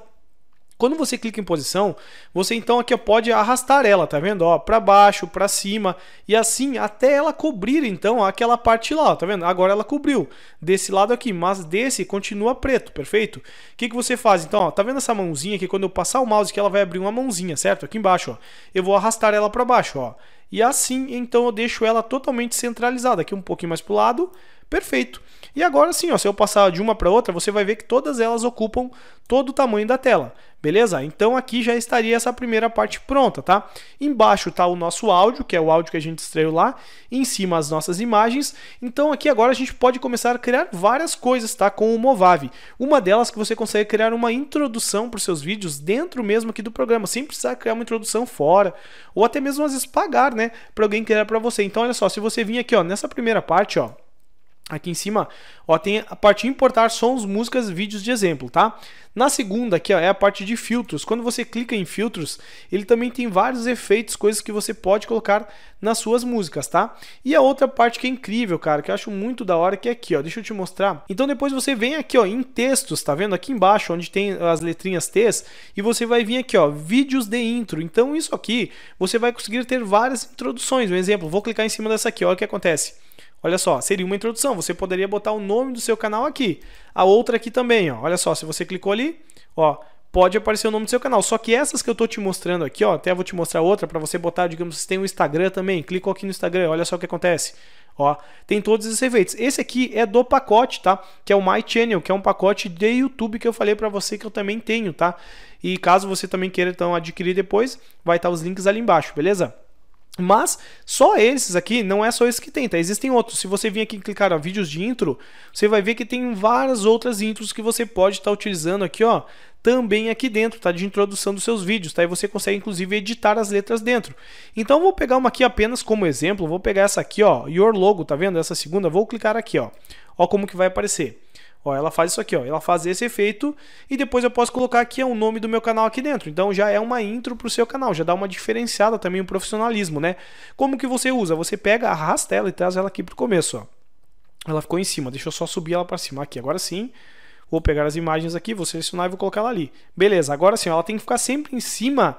Quando você clica em posição, você então aqui pode arrastar ela, tá vendo? Ó, para baixo, para cima e assim até ela cobrir então aquela parte lá, ó, tá vendo? Agora ela cobriu desse lado aqui, mas desse continua preto, perfeito? O que, que você faz então? Ó, tá vendo essa mãozinha aqui? Quando eu passar o mouse que ela vai abrir uma mãozinha, certo? Aqui embaixo, ó. Eu vou arrastar ela para baixo, ó. E assim então eu deixo ela totalmente centralizada, aqui um pouquinho mais para o lado, perfeito. E agora sim, ó, se eu passar de uma para outra, você vai ver que todas elas ocupam todo o tamanho da tela, beleza? Então aqui já estaria essa primeira parte pronta, tá? Embaixo está o nosso áudio, que é o áudio que a gente extraiu lá, em cima as nossas imagens. Então aqui agora a gente pode começar a criar várias coisas, tá? Com o Movavi Uma delas que você consegue criar uma introdução para os seus vídeos dentro mesmo aqui do programa, sem precisar criar uma introdução fora, ou até mesmo às vezes pagar, né? Para alguém criar para você. Então olha só, se você vir aqui, ó, nessa primeira parte, ó, Aqui em cima, ó, tem a parte de importar sons, músicas, vídeos de exemplo, tá? Na segunda aqui, ó, é a parte de filtros. Quando você clica em filtros, ele também tem vários efeitos, coisas que você pode colocar nas suas músicas, tá? E a outra parte que é incrível, cara, que eu acho muito da hora, que é aqui, ó. Deixa eu te mostrar. Então depois você vem aqui, ó, em textos, tá vendo? Aqui embaixo, onde tem as letrinhas T's, e você vai vir aqui, ó, vídeos de intro. Então isso aqui, você vai conseguir ter várias introduções. Um exemplo, vou clicar em cima dessa aqui, ó, o que acontece. Olha só, seria uma introdução. Você poderia botar o nome do seu canal aqui. A outra aqui também, ó. Olha só, se você clicou ali, ó, pode aparecer o nome do seu canal. Só que essas que eu estou te mostrando aqui, ó, até vou te mostrar outra para você botar, digamos, você tem um Instagram também, clica aqui no Instagram, olha só o que acontece. Ó, tem todos esses efeitos. Esse aqui é do pacote, tá? Que é o My Channel, que é um pacote de YouTube que eu falei para você que eu também tenho, tá? E caso você também queira então adquirir depois, vai estar tá os links ali embaixo, beleza? Mas só esses aqui, não é só esse que tem, tá? Existem outros. Se você vir aqui e clicar em vídeos de intro, você vai ver que tem várias outras intros que você pode estar tá utilizando aqui, ó, também aqui dentro, tá? De introdução dos seus vídeos, tá? E você consegue inclusive editar as letras dentro. Então vou pegar uma aqui apenas como exemplo, vou pegar essa aqui, ó, Your Logo, tá vendo? Essa segunda, vou clicar aqui, ó. Ó como que vai aparecer. Ó, ela faz isso aqui, ó. Ela faz esse efeito e depois eu posso colocar aqui o é nome do meu canal aqui dentro. Então já é uma intro para o seu canal, já dá uma diferenciada também o profissionalismo, né? Como que você usa? Você pega, arrasta ela e traz ela aqui pro começo, ó. Ela ficou em cima, deixa eu só subir ela para cima aqui. Agora sim, vou pegar as imagens aqui, vou selecionar e vou colocar ela ali. Beleza, agora sim, ela tem que ficar sempre em cima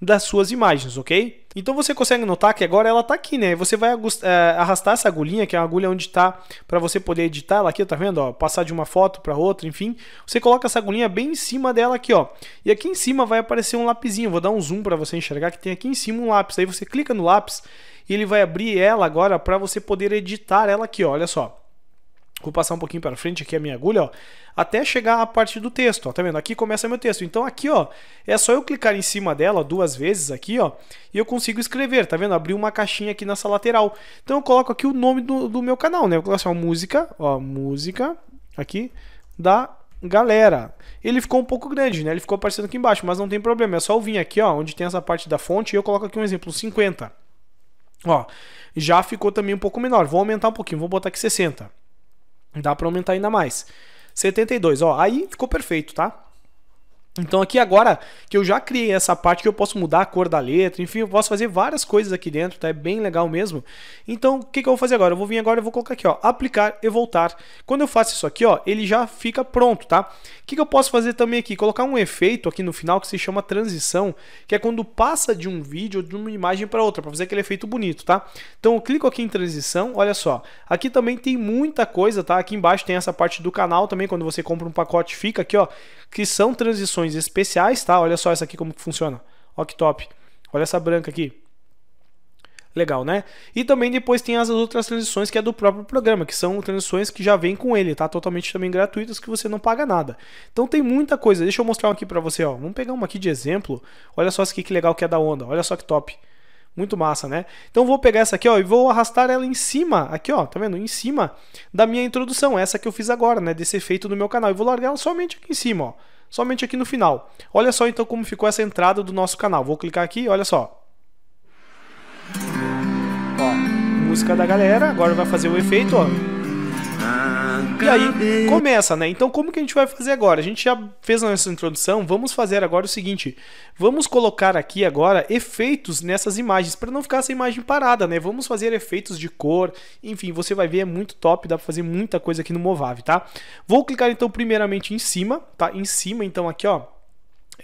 das suas imagens, ok? Então você consegue notar que agora ela está aqui, né? Você vai é, arrastar essa agulhinha, que é a agulha onde está, para você poder editar ela aqui, tá vendo? Ó, passar de uma foto para outra, enfim. Você coloca essa agulhinha bem em cima dela aqui, ó. E aqui em cima vai aparecer um lapisinho. Vou dar um zoom para você enxergar que tem aqui em cima um lápis. Aí você clica no lápis e ele vai abrir ela agora para você poder editar ela aqui, ó. Olha só. Vou passar um pouquinho para frente aqui a minha agulha, ó, até chegar à parte do texto, ó, tá vendo? Aqui começa meu texto. Então aqui, ó, é só eu clicar em cima dela duas vezes aqui, ó, e eu consigo escrever, tá vendo? Abri uma caixinha aqui nessa lateral. Então eu coloco aqui o nome do, do meu canal, né? Eu coloco assim, ó, música, ó, música, aqui, da galera. Ele ficou um pouco grande, né? Ele ficou aparecendo aqui embaixo, mas não tem problema. É só eu vir aqui, ó, onde tem essa parte da fonte, e eu coloco aqui um exemplo, 50. Ó, já ficou também um pouco menor. Vou aumentar um pouquinho, vou botar aqui 60. Dá para aumentar ainda mais. 72, ó, aí ficou perfeito, tá? Então aqui agora que eu já criei essa parte que eu posso mudar a cor da letra, enfim, eu posso fazer várias coisas aqui dentro, tá? É bem legal mesmo. Então o que, que eu vou fazer agora? Eu vou vir agora e vou colocar aqui, ó, aplicar e voltar. Quando eu faço isso aqui, ó, ele já fica pronto, tá? O que, que eu posso fazer também aqui? Colocar um efeito aqui no final que se chama transição, que é quando passa de um vídeo ou de uma imagem para outra, para fazer aquele efeito bonito, tá? Então eu clico aqui em transição, olha só. Aqui também tem muita coisa, tá? Aqui embaixo tem essa parte do canal também, quando você compra um pacote fica aqui, ó, que são transições edições especiais, tá? Olha só essa aqui como que funciona. Ó que top. Olha essa branca aqui. Legal, né? E também depois tem as outras transições que é do próprio programa, que são transições que já vem com ele, tá? Totalmente também gratuitas, que você não paga nada. Então tem muita coisa. Deixa eu mostrar aqui pra você, ó. Vamos pegar uma aqui de exemplo. Olha só essa aqui que legal que é da Onda. Olha só que top. Muito massa, né? Então vou pegar essa aqui, ó, e vou arrastar ela em cima, aqui, ó, tá vendo? Em cima da minha introdução, essa que eu fiz agora, né? Desse efeito do meu canal. E vou largar ela somente aqui em cima, ó somente aqui no final. Olha só então como ficou essa entrada do nosso canal. Vou clicar aqui, olha só. Ó, música da galera, agora vai fazer o efeito, ó. E aí começa, né? Então como que a gente vai fazer agora? A gente já fez a nossa introdução, vamos fazer agora o seguinte: vamos colocar aqui agora efeitos nessas imagens para não ficar essa imagem parada, né? Vamos fazer efeitos de cor, enfim, você vai ver é muito top, dá para fazer muita coisa aqui no Movavi, tá? Vou clicar então primeiramente em cima, tá? Em cima então aqui, ó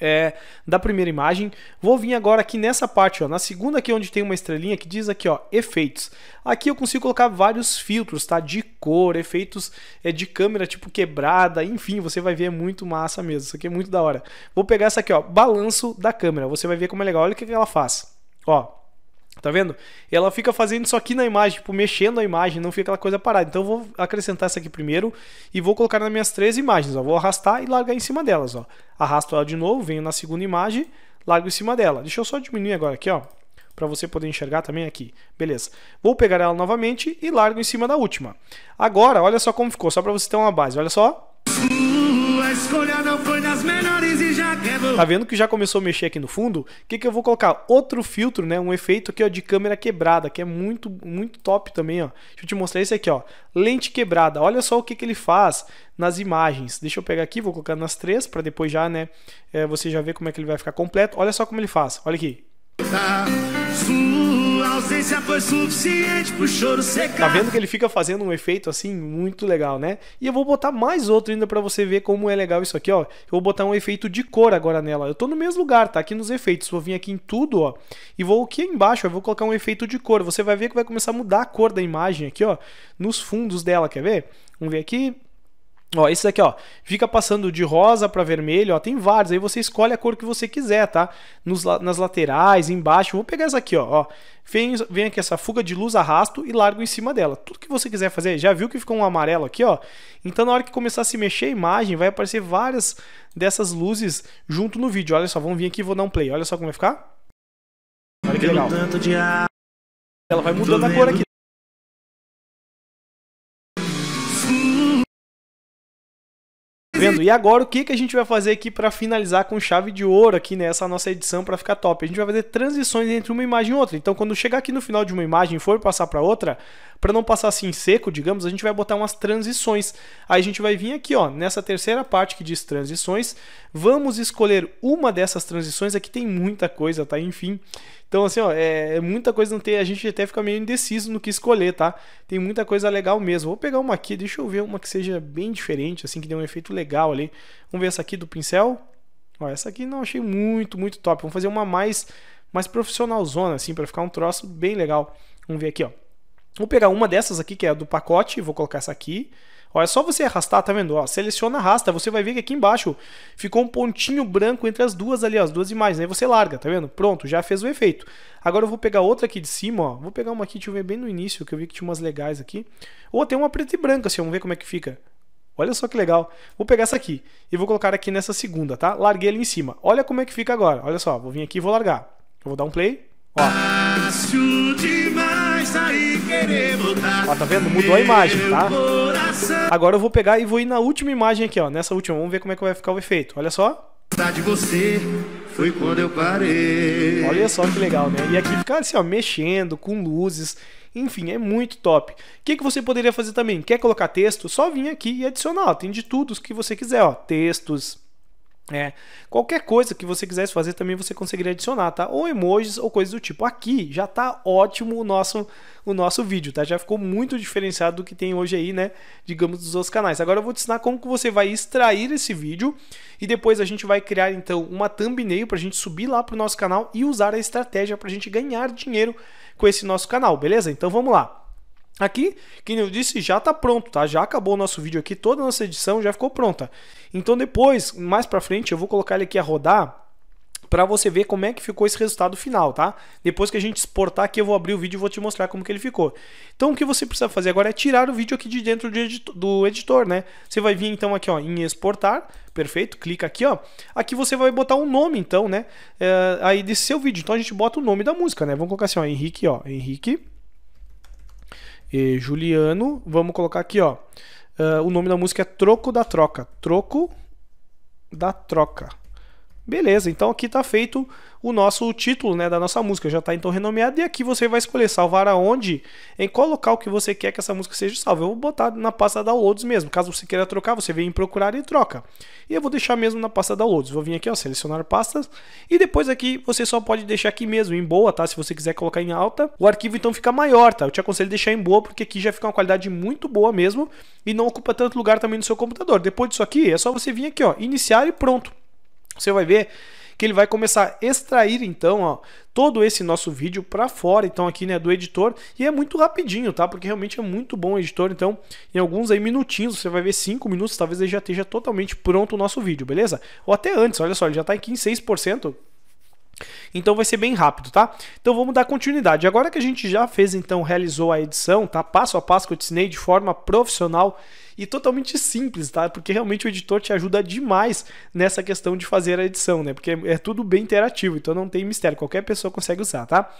é, da primeira imagem. Vou vir agora aqui nessa parte, ó, na segunda aqui onde tem uma estrelinha que diz aqui, ó, efeitos. Aqui eu consigo colocar vários filtros, tá? De cor, efeitos é, de câmera tipo quebrada, enfim, você vai ver é muito massa mesmo. Isso aqui é muito da hora. Vou pegar essa aqui, ó, balanço da câmera. Você vai ver como é legal. Olha o que, que ela faz. Ó, Tá vendo? Ela fica fazendo isso aqui na imagem, tipo, mexendo a imagem, não fica aquela coisa parada. Então eu vou acrescentar essa aqui primeiro e vou colocar nas minhas três imagens, ó. Vou arrastar e largar em cima delas, ó. Arrasto ela de novo, venho na segunda imagem, largo em cima dela. Deixa eu só diminuir agora aqui, ó, para você poder enxergar também aqui. Beleza. Vou pegar ela novamente e largo em cima da última. Agora, olha só como ficou, só para você ter uma base. Olha só escolha não foi das e já quebrou. Tá vendo que já começou a mexer aqui no fundo? O que, que eu vou colocar? Outro filtro, né? Um efeito aqui ó, de câmera quebrada, que é muito, muito top também. Ó. Deixa eu te mostrar esse aqui, ó. Lente quebrada. Olha só o que, que ele faz nas imagens. Deixa eu pegar aqui, vou colocar nas três para depois já, né? É, você já ver como é que ele vai ficar completo. Olha só como ele faz. Olha aqui. Tá. Sua ausência suficiente pro choro secar. Tá vendo que ele fica fazendo um efeito assim muito legal, né? E eu vou botar mais outro ainda para você ver como é legal isso aqui, ó. Eu vou botar um efeito de cor agora nela. Eu tô no mesmo lugar, tá? Aqui nos efeitos. Vou vir aqui em tudo, ó. E vou aqui embaixo, Vou colocar um efeito de cor. Você vai ver que vai começar a mudar a cor da imagem aqui, ó. Nos fundos dela, quer ver? Vamos ver aqui. Ó, esse daqui, ó, fica passando de rosa para vermelho, ó, tem vários, aí você escolhe a cor que você quiser, tá? Nos, nas laterais, embaixo, vou pegar essa aqui, ó, ó, vem, vem aqui essa fuga de luz, arrasto e largo em cima dela. Tudo que você quiser fazer, já viu que ficou um amarelo aqui, ó? Então na hora que começar a se mexer a imagem, vai aparecer várias dessas luzes junto no vídeo, olha só, vamos vir aqui e vou dar um play, olha só como vai ficar. Olha que legal. Ela vai mudando a cor aqui. vendo? E agora o que, que a gente vai fazer aqui para finalizar com chave de ouro aqui nessa né? nossa edição para ficar top? A gente vai fazer transições entre uma imagem e outra. Então, quando chegar aqui no final de uma imagem e for passar para outra, para não passar assim seco, digamos, a gente vai botar umas transições. Aí a gente vai vir aqui, ó, nessa terceira parte que diz transições, vamos escolher uma dessas transições. Aqui tem muita coisa, tá? Enfim, então, assim, ó, é, é muita coisa não ter. A gente até fica meio indeciso no que escolher, tá? Tem muita coisa legal mesmo. Vou pegar uma aqui, deixa eu ver uma que seja bem diferente, assim, que dê um efeito legal ali. Vamos ver essa aqui do pincel. Ó, essa aqui não achei muito, muito top. Vamos fazer uma mais, mais profissionalzona, assim, para ficar um troço bem legal. Vamos ver aqui, ó. Vou pegar uma dessas aqui, que é a do pacote, vou colocar essa aqui. Ó, é só você arrastar, tá vendo? Ó, seleciona, arrasta, você vai ver que aqui embaixo ficou um pontinho branco entre as duas ali, ó, as duas imagens. Aí você larga, tá vendo? Pronto, já fez o efeito. Agora eu vou pegar outra aqui de cima, ó. Vou pegar uma aqui, deixa eu ver bem no início, que eu vi que tinha umas legais aqui. Ou tem uma preta e branca, assim, vamos ver como é que fica. Olha só que legal. Vou pegar essa aqui e vou colocar aqui nessa segunda, tá? Larguei ali em cima. Olha como é que fica agora. Olha só, vou vir aqui e vou largar. Eu vou dar um play. Ó fácil demais querer voltar. Ó, tá vendo? Mudou a imagem, tá? Agora eu vou pegar e vou ir na última imagem aqui, ó. Nessa última, vamos ver como é que vai ficar o efeito. Olha só. Tá de você foi quando eu parei. Olha só que legal, né? E aqui fica assim, ó, mexendo com luzes. Enfim, é muito top. O que, que você poderia fazer também? Quer colocar texto? Só vir aqui e adicionar. Ó, tem de tudo que você quiser, ó. Textos, é, qualquer coisa que você quisesse fazer também você conseguiria adicionar, tá? Ou emojis ou coisas do tipo. Aqui já tá ótimo o nosso, o nosso vídeo, tá? Já ficou muito diferenciado do que tem hoje aí, né? Digamos dos outros canais. Agora eu vou te ensinar como que você vai extrair esse vídeo e depois a gente vai criar então uma thumbnail para a gente subir lá pro nosso canal e usar a estratégia para a gente ganhar dinheiro com esse nosso canal, beleza? Então vamos lá. Aqui, que eu disse, já está pronto, tá? Já acabou o nosso vídeo aqui, toda a nossa edição já ficou pronta. Então depois, mais para frente, eu vou colocar ele aqui a rodar para você ver como é que ficou esse resultado final, tá? Depois que a gente exportar aqui, eu vou abrir o vídeo e vou te mostrar como que ele ficou. Então, o que você precisa fazer agora é tirar o vídeo aqui de dentro do editor, do editor né? Você vai vir, então, aqui ó, em exportar, perfeito? Clica aqui, ó. Aqui você vai botar um nome, então, né? É, aí desse seu vídeo. Então, a gente bota o nome da música, né? Vamos colocar assim, ó, Henrique, ó, Henrique e Juliano. Vamos colocar aqui, ó. Uh, o nome da música é Troco da Troca. Troco da Troca. Beleza, então aqui está feito o nosso título né, da nossa música, já está então renomeado, e aqui você vai escolher salvar aonde, em qual local que você quer que essa música seja salva. Eu vou botar na pasta downloads mesmo, caso você queira trocar, você vem em procurar e troca. E eu vou deixar mesmo na pasta downloads, vou vir aqui, ó, selecionar pastas, e depois aqui você só pode deixar aqui mesmo, em boa, tá? Se você quiser colocar em alta, o arquivo então fica maior, tá? Eu te aconselho deixar em boa, porque aqui já fica uma qualidade muito boa mesmo, e não ocupa tanto lugar também no seu computador. Depois disso aqui, é só você vir aqui, ó, iniciar e pronto. Você vai ver que ele vai começar a extrair então ó, todo esse nosso vídeo para fora, então aqui né, do editor, e é muito rapidinho, tá? Porque realmente é muito bom o editor, então em alguns aí minutinhos, você vai ver 5 minutos, talvez ele já esteja totalmente pronto o nosso vídeo, beleza? Ou até antes, olha só, ele já está aqui em 6%, então vai ser bem rápido, tá? Então vamos dar continuidade. Agora que a gente já fez, então, realizou a edição, tá? Passo a passo que eu te ensinei de forma profissional e totalmente simples, tá? Porque realmente o editor te ajuda demais nessa questão de fazer a edição, né? Porque é tudo bem interativo, então não tem mistério, qualquer pessoa consegue usar, tá?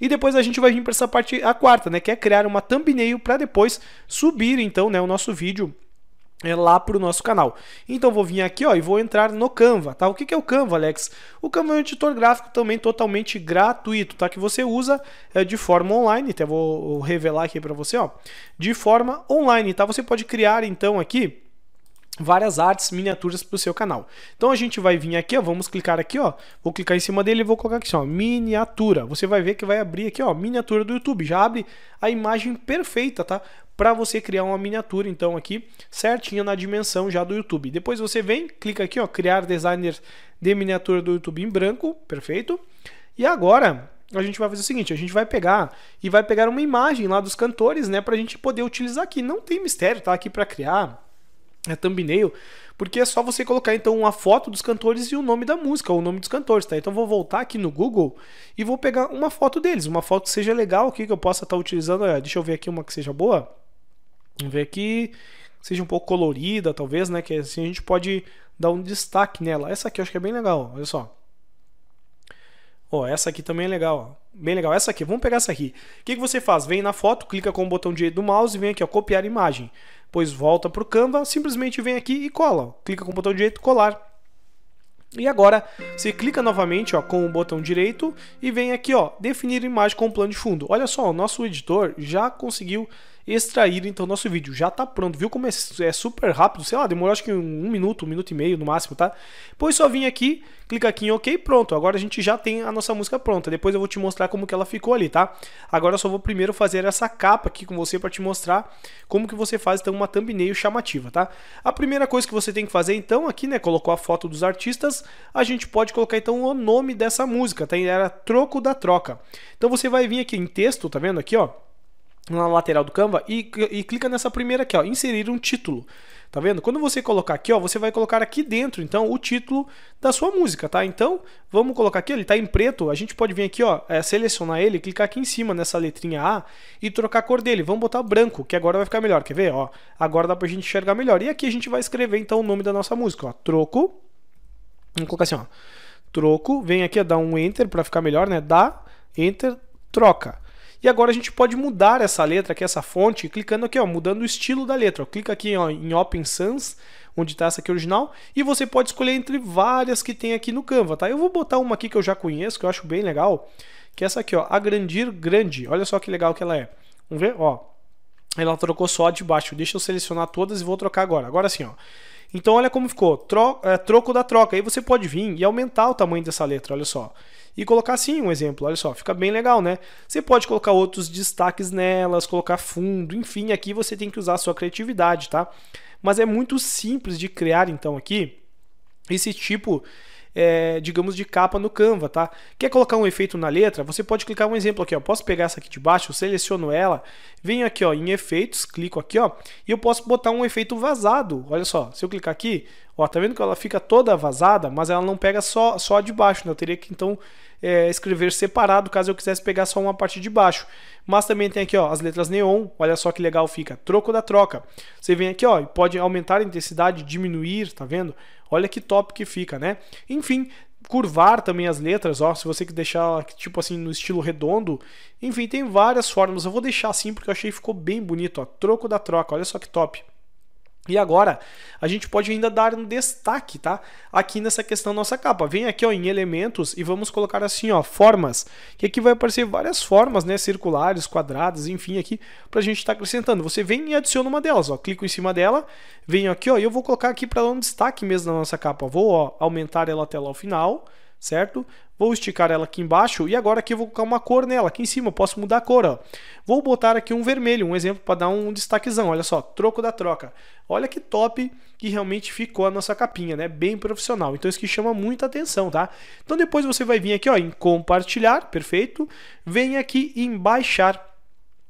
E depois a gente vai vir para essa parte a quarta, né, que é criar uma thumbnail para depois subir então, né, o nosso vídeo é, lá para o nosso canal. Então vou vir aqui ó, e vou entrar no Canva. Tá? O que, que é o Canva, Alex? O Canva é um editor gráfico também totalmente gratuito, tá? que você usa é, de forma online. Até vou revelar aqui para você. Ó, de forma online. Tá? Você pode criar então aqui várias artes, miniaturas para o seu canal. Então a gente vai vir aqui, ó, vamos clicar aqui, ó, vou clicar em cima dele e vou colocar aqui, ó, miniatura. Você vai ver que vai abrir aqui, ó, miniatura do YouTube. Já abre a imagem perfeita, tá? para você criar uma miniatura então aqui certinha na dimensão já do YouTube. Depois você vem, clica aqui, ó, criar designer de miniatura do YouTube em branco, perfeito? E agora a gente vai fazer o seguinte, a gente vai pegar e vai pegar uma imagem lá dos cantores, né, para a gente poder utilizar aqui. Não tem mistério, tá aqui para criar é thumbnail, porque é só você colocar então uma foto dos cantores e o nome da música, ou o nome dos cantores, tá? Então vou voltar aqui no Google e vou pegar uma foto deles, uma foto que seja legal aqui que eu possa estar tá utilizando, olha, deixa eu ver aqui uma que seja boa. Vamos ver aqui. Seja um pouco colorida, talvez, né? Que assim a gente pode dar um destaque nela. Essa aqui eu acho que é bem legal, olha só. Ó, essa aqui também é legal, ó. Bem legal. Essa aqui, vamos pegar essa aqui. O que, que você faz? Vem na foto, clica com o botão direito do mouse e vem aqui, ó, copiar imagem. Pois volta para o Canva, simplesmente vem aqui e cola. Clica com o botão direito, colar. E agora, você clica novamente ó, com o botão direito e vem aqui, ó, definir imagem com plano de fundo. Olha só, o nosso editor já conseguiu extrair. Então, nosso vídeo já está pronto, viu como é, é, super rápido? Sei lá, demorou acho que um, um minuto, um minuto e meio no máximo, tá? Pois só vim aqui, clica aqui em OK, pronto. Agora a gente já tem a nossa música pronta. Depois eu vou te mostrar como que ela ficou ali, tá? Agora eu só vou primeiro fazer essa capa aqui com você para te mostrar como que você faz então uma thumbnail chamativa, tá? A primeira coisa que você tem que fazer então aqui, né, colocou a foto dos artistas, a gente pode colocar então o nome dessa música, tá? Era Troco da Troca. Então você vai vir aqui em texto, tá vendo aqui, ó? na lateral do Canva e, e clica nessa primeira aqui, ó, inserir um título. Tá vendo? Quando você colocar aqui, ó, você vai colocar aqui dentro, então, o título da sua música, tá? Então, vamos colocar aqui, ele tá em preto, a gente pode vir aqui, ó, é, selecionar ele, clicar aqui em cima nessa letrinha A e trocar a cor dele. Vamos botar branco, que agora vai ficar melhor, quer ver? Ó, agora dá pra gente enxergar melhor. E aqui a gente vai escrever, então, o nome da nossa música, ó, troco. Vamos colocar assim, ó, troco, vem aqui, ó, dá um Enter pra ficar melhor, né? Dá, Enter, troca. E agora a gente pode mudar essa letra aqui, essa fonte, clicando aqui, ó, mudando o estilo da letra. Clica aqui ó, em Open Sans, onde está essa aqui original, e você pode escolher entre várias que tem aqui no Canva, tá? Eu vou botar uma aqui que eu já conheço, que eu acho bem legal, que é essa aqui, ó, Agrandir Grande. Olha só que legal que ela é. Vamos ver? Ó, ela trocou só de baixo. Deixa eu selecionar todas e vou trocar agora. Agora sim, ó. Então olha como ficou, tro, é, troco da troca. Aí você pode vir e aumentar o tamanho dessa letra, olha só. E colocar assim um exemplo, olha só, fica bem legal, né? Você pode colocar outros destaques nelas, colocar fundo, enfim, aqui você tem que usar a sua criatividade, tá? Mas é muito simples de criar então aqui esse tipo é, digamos, de capa no Canva, tá? Quer colocar um efeito na letra? Você pode clicar um exemplo aqui, ó. Posso pegar essa aqui de baixo, seleciono ela, venho aqui, ó, em efeitos, clico aqui, ó, e eu posso botar um efeito vazado. Olha só, se eu clicar aqui, ó, tá vendo que ela fica toda vazada, mas ela não pega só, só a de baixo, né? Eu teria que, então, é, escrever separado caso eu quisesse pegar só uma parte de baixo. Mas também tem aqui ó, as letras neon, olha só que legal fica, troco da troca. Você vem aqui ó, e pode aumentar a intensidade, diminuir, tá vendo? Olha que top que fica, né? Enfim, curvar também as letras, ó, se você que deixar tipo assim no estilo redondo. Enfim, tem várias formas. Eu vou deixar assim porque eu achei que ficou bem bonito, ó, troco da troca. Olha só que top. E agora, a gente pode ainda dar um destaque, tá? Aqui nessa questão nossa capa. Vem aqui ó, em elementos e vamos colocar assim, ó, formas. Que aqui vai aparecer várias formas, né? Circulares, quadradas, enfim, aqui pra gente estar tá acrescentando. Você vem e adiciona uma delas, ó. Clico em cima dela, venho aqui, ó, e eu vou colocar aqui para dar um destaque mesmo na nossa capa. Vou ó, aumentar ela até lá o final certo? Vou esticar ela aqui embaixo e agora aqui eu vou colocar uma cor nela, aqui em cima eu posso mudar a cor, ó. Vou botar aqui um vermelho, um exemplo para dar um destaquezão, olha só, troco da troca. Olha que top que realmente ficou a nossa capinha, né? Bem profissional, então isso que chama muita atenção, tá? Então depois você vai vir aqui, ó, em compartilhar, perfeito? Vem aqui em baixar,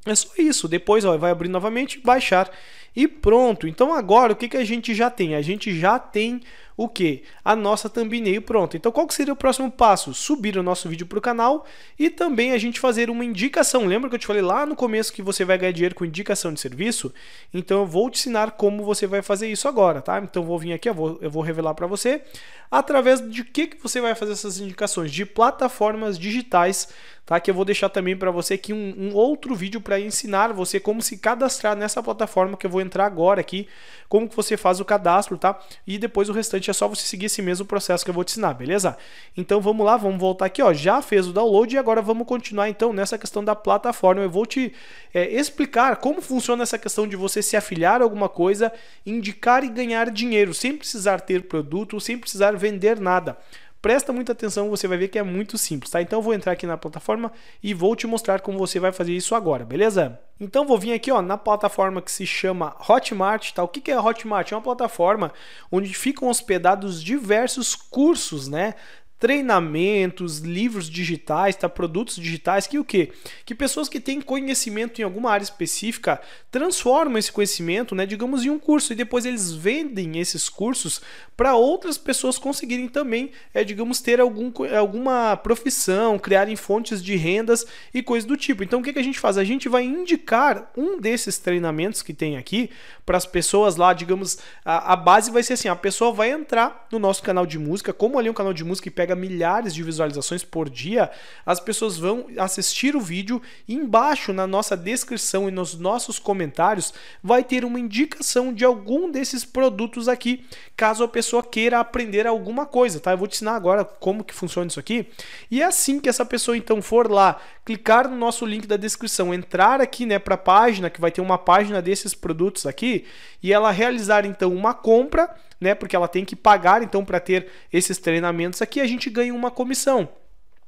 é só isso. Depois ó, vai abrir novamente, baixar e pronto. Então agora o que, que a gente já tem? A gente já tem o que? A nossa thumbnail pronta. Então qual que seria o próximo passo? Subir o nosso vídeo para o canal e também a gente fazer uma indicação. Lembra que eu te falei lá no começo que você vai ganhar dinheiro com indicação de serviço? Então eu vou te ensinar como você vai fazer isso agora, tá? Então eu vou vir aqui, eu vou, eu vou revelar para você através de que, que você vai fazer essas indicações de plataformas digitais tá? Que eu vou deixar também para você aqui um, um outro vídeo para ensinar você como se cadastrar nessa plataforma que eu vou entrar agora aqui, como que você faz o cadastro, tá? E depois o restante é só você seguir esse mesmo processo que eu vou te ensinar, beleza? Então vamos lá, vamos voltar aqui, ó, já fez o download e agora vamos continuar então nessa questão da plataforma. Eu vou te é, explicar como funciona essa questão de você se afiliar a alguma coisa, indicar e ganhar dinheiro sem precisar ter produto, sem precisar vender nada. Presta muita atenção, você vai ver que é muito simples, tá? Então eu vou entrar aqui na plataforma e vou te mostrar como você vai fazer isso agora, beleza? Então vou vir aqui ó, na plataforma que se chama Hotmart, tá? O que é Hotmart? É uma plataforma onde ficam hospedados diversos cursos, né? treinamentos, livros digitais, tá? produtos digitais, que o quê? Que pessoas que têm conhecimento em alguma área específica transformam esse conhecimento, né, digamos, em um curso e depois eles vendem esses cursos para outras pessoas conseguirem também, é, digamos, ter algum, alguma profissão, criarem fontes de rendas e coisas do tipo. Então o que, que a gente faz? A gente vai indicar um desses treinamentos que tem aqui para as pessoas lá, digamos, a, a base vai ser assim, a pessoa vai entrar no nosso canal de música, como ali é um canal de música e pega pega milhares de visualizações por dia, as pessoas vão assistir o vídeo e embaixo na nossa descrição e nos nossos comentários vai ter uma indicação de algum desses produtos aqui, caso a pessoa queira aprender alguma coisa, tá? Eu vou te ensinar agora como que funciona isso aqui. E é assim que essa pessoa então for lá, clicar no nosso link da descrição, entrar aqui, né, para a página que vai ter uma página desses produtos aqui e ela realizar então uma compra né? Porque ela tem que pagar então para ter esses treinamentos aqui, a gente ganha uma comissão.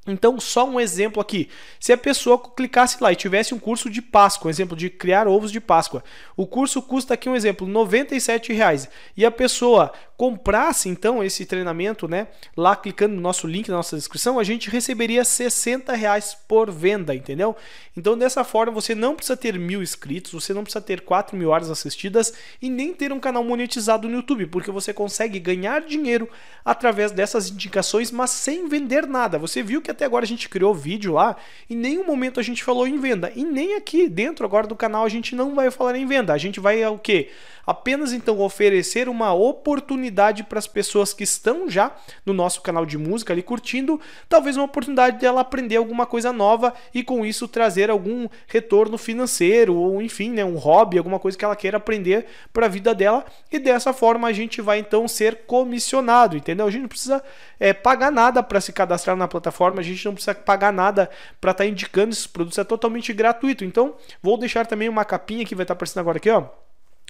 Então, só um exemplo aqui. Se a pessoa clicasse lá e tivesse um curso de Páscoa, um exemplo de criar ovos de Páscoa, o curso custa aqui um exemplo, R$ reais e a pessoa comprasse então esse treinamento, né, lá clicando no nosso link na nossa descrição, a gente receberia 60 reais por venda, entendeu? Então dessa forma você não precisa ter mil inscritos, você não precisa ter 4 mil horas assistidas e nem ter um canal monetizado no YouTube, porque você consegue ganhar dinheiro através dessas indicações, mas sem vender nada. Você viu que até agora a gente criou vídeo lá e nenhum momento a gente falou em venda e nem aqui dentro agora do canal a gente não vai falar em venda. A gente vai é o que? Apenas então oferecer uma oportunidade oportunidade para as pessoas que estão já no nosso canal de música ali curtindo, talvez uma oportunidade dela aprender alguma coisa nova e com isso trazer algum retorno financeiro ou enfim, né, um hobby, alguma coisa que ela queira aprender para a vida dela e dessa forma a gente vai então ser comissionado, entendeu? A gente não precisa é, pagar nada para se cadastrar na plataforma, a gente não precisa pagar nada para estar tá indicando esses produtos, é totalmente gratuito. Então, vou deixar também uma capinha que vai estar tá aparecendo agora aqui, ó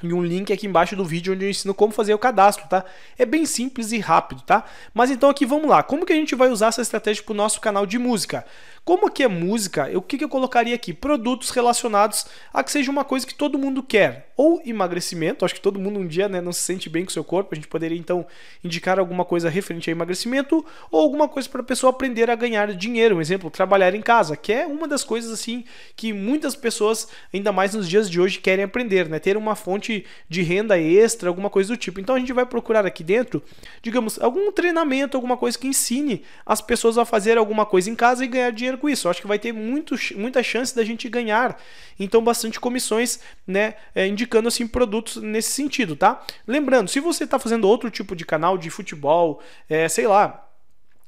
e um link aqui embaixo do vídeo onde eu ensino como fazer o cadastro, tá? É bem simples e rápido, tá? Mas então aqui vamos lá, como que a gente vai usar essa estratégia para o nosso canal de música? Como aqui é música, o que, que eu colocaria aqui? Produtos relacionados a que seja uma coisa que todo mundo quer. Ou emagrecimento, acho que todo mundo um dia né, não se sente bem com o seu corpo, a gente poderia então indicar alguma coisa referente a emagrecimento, ou alguma coisa para a pessoa aprender a ganhar dinheiro, um exemplo, trabalhar em casa, que é uma das coisas assim que muitas pessoas, ainda mais nos dias de hoje, querem aprender, né? Ter uma fonte de renda extra, alguma coisa do tipo. Então a gente vai procurar aqui dentro, digamos, algum treinamento, alguma coisa que ensine as pessoas a fazer alguma coisa em casa e ganhar dinheiro dinheiro com isso. Eu acho que vai ter muito, muita chance da gente ganhar, então, bastante comissões, né? É, indicando assim produtos nesse sentido, tá? Lembrando, se você está fazendo outro tipo de canal de futebol, é, sei lá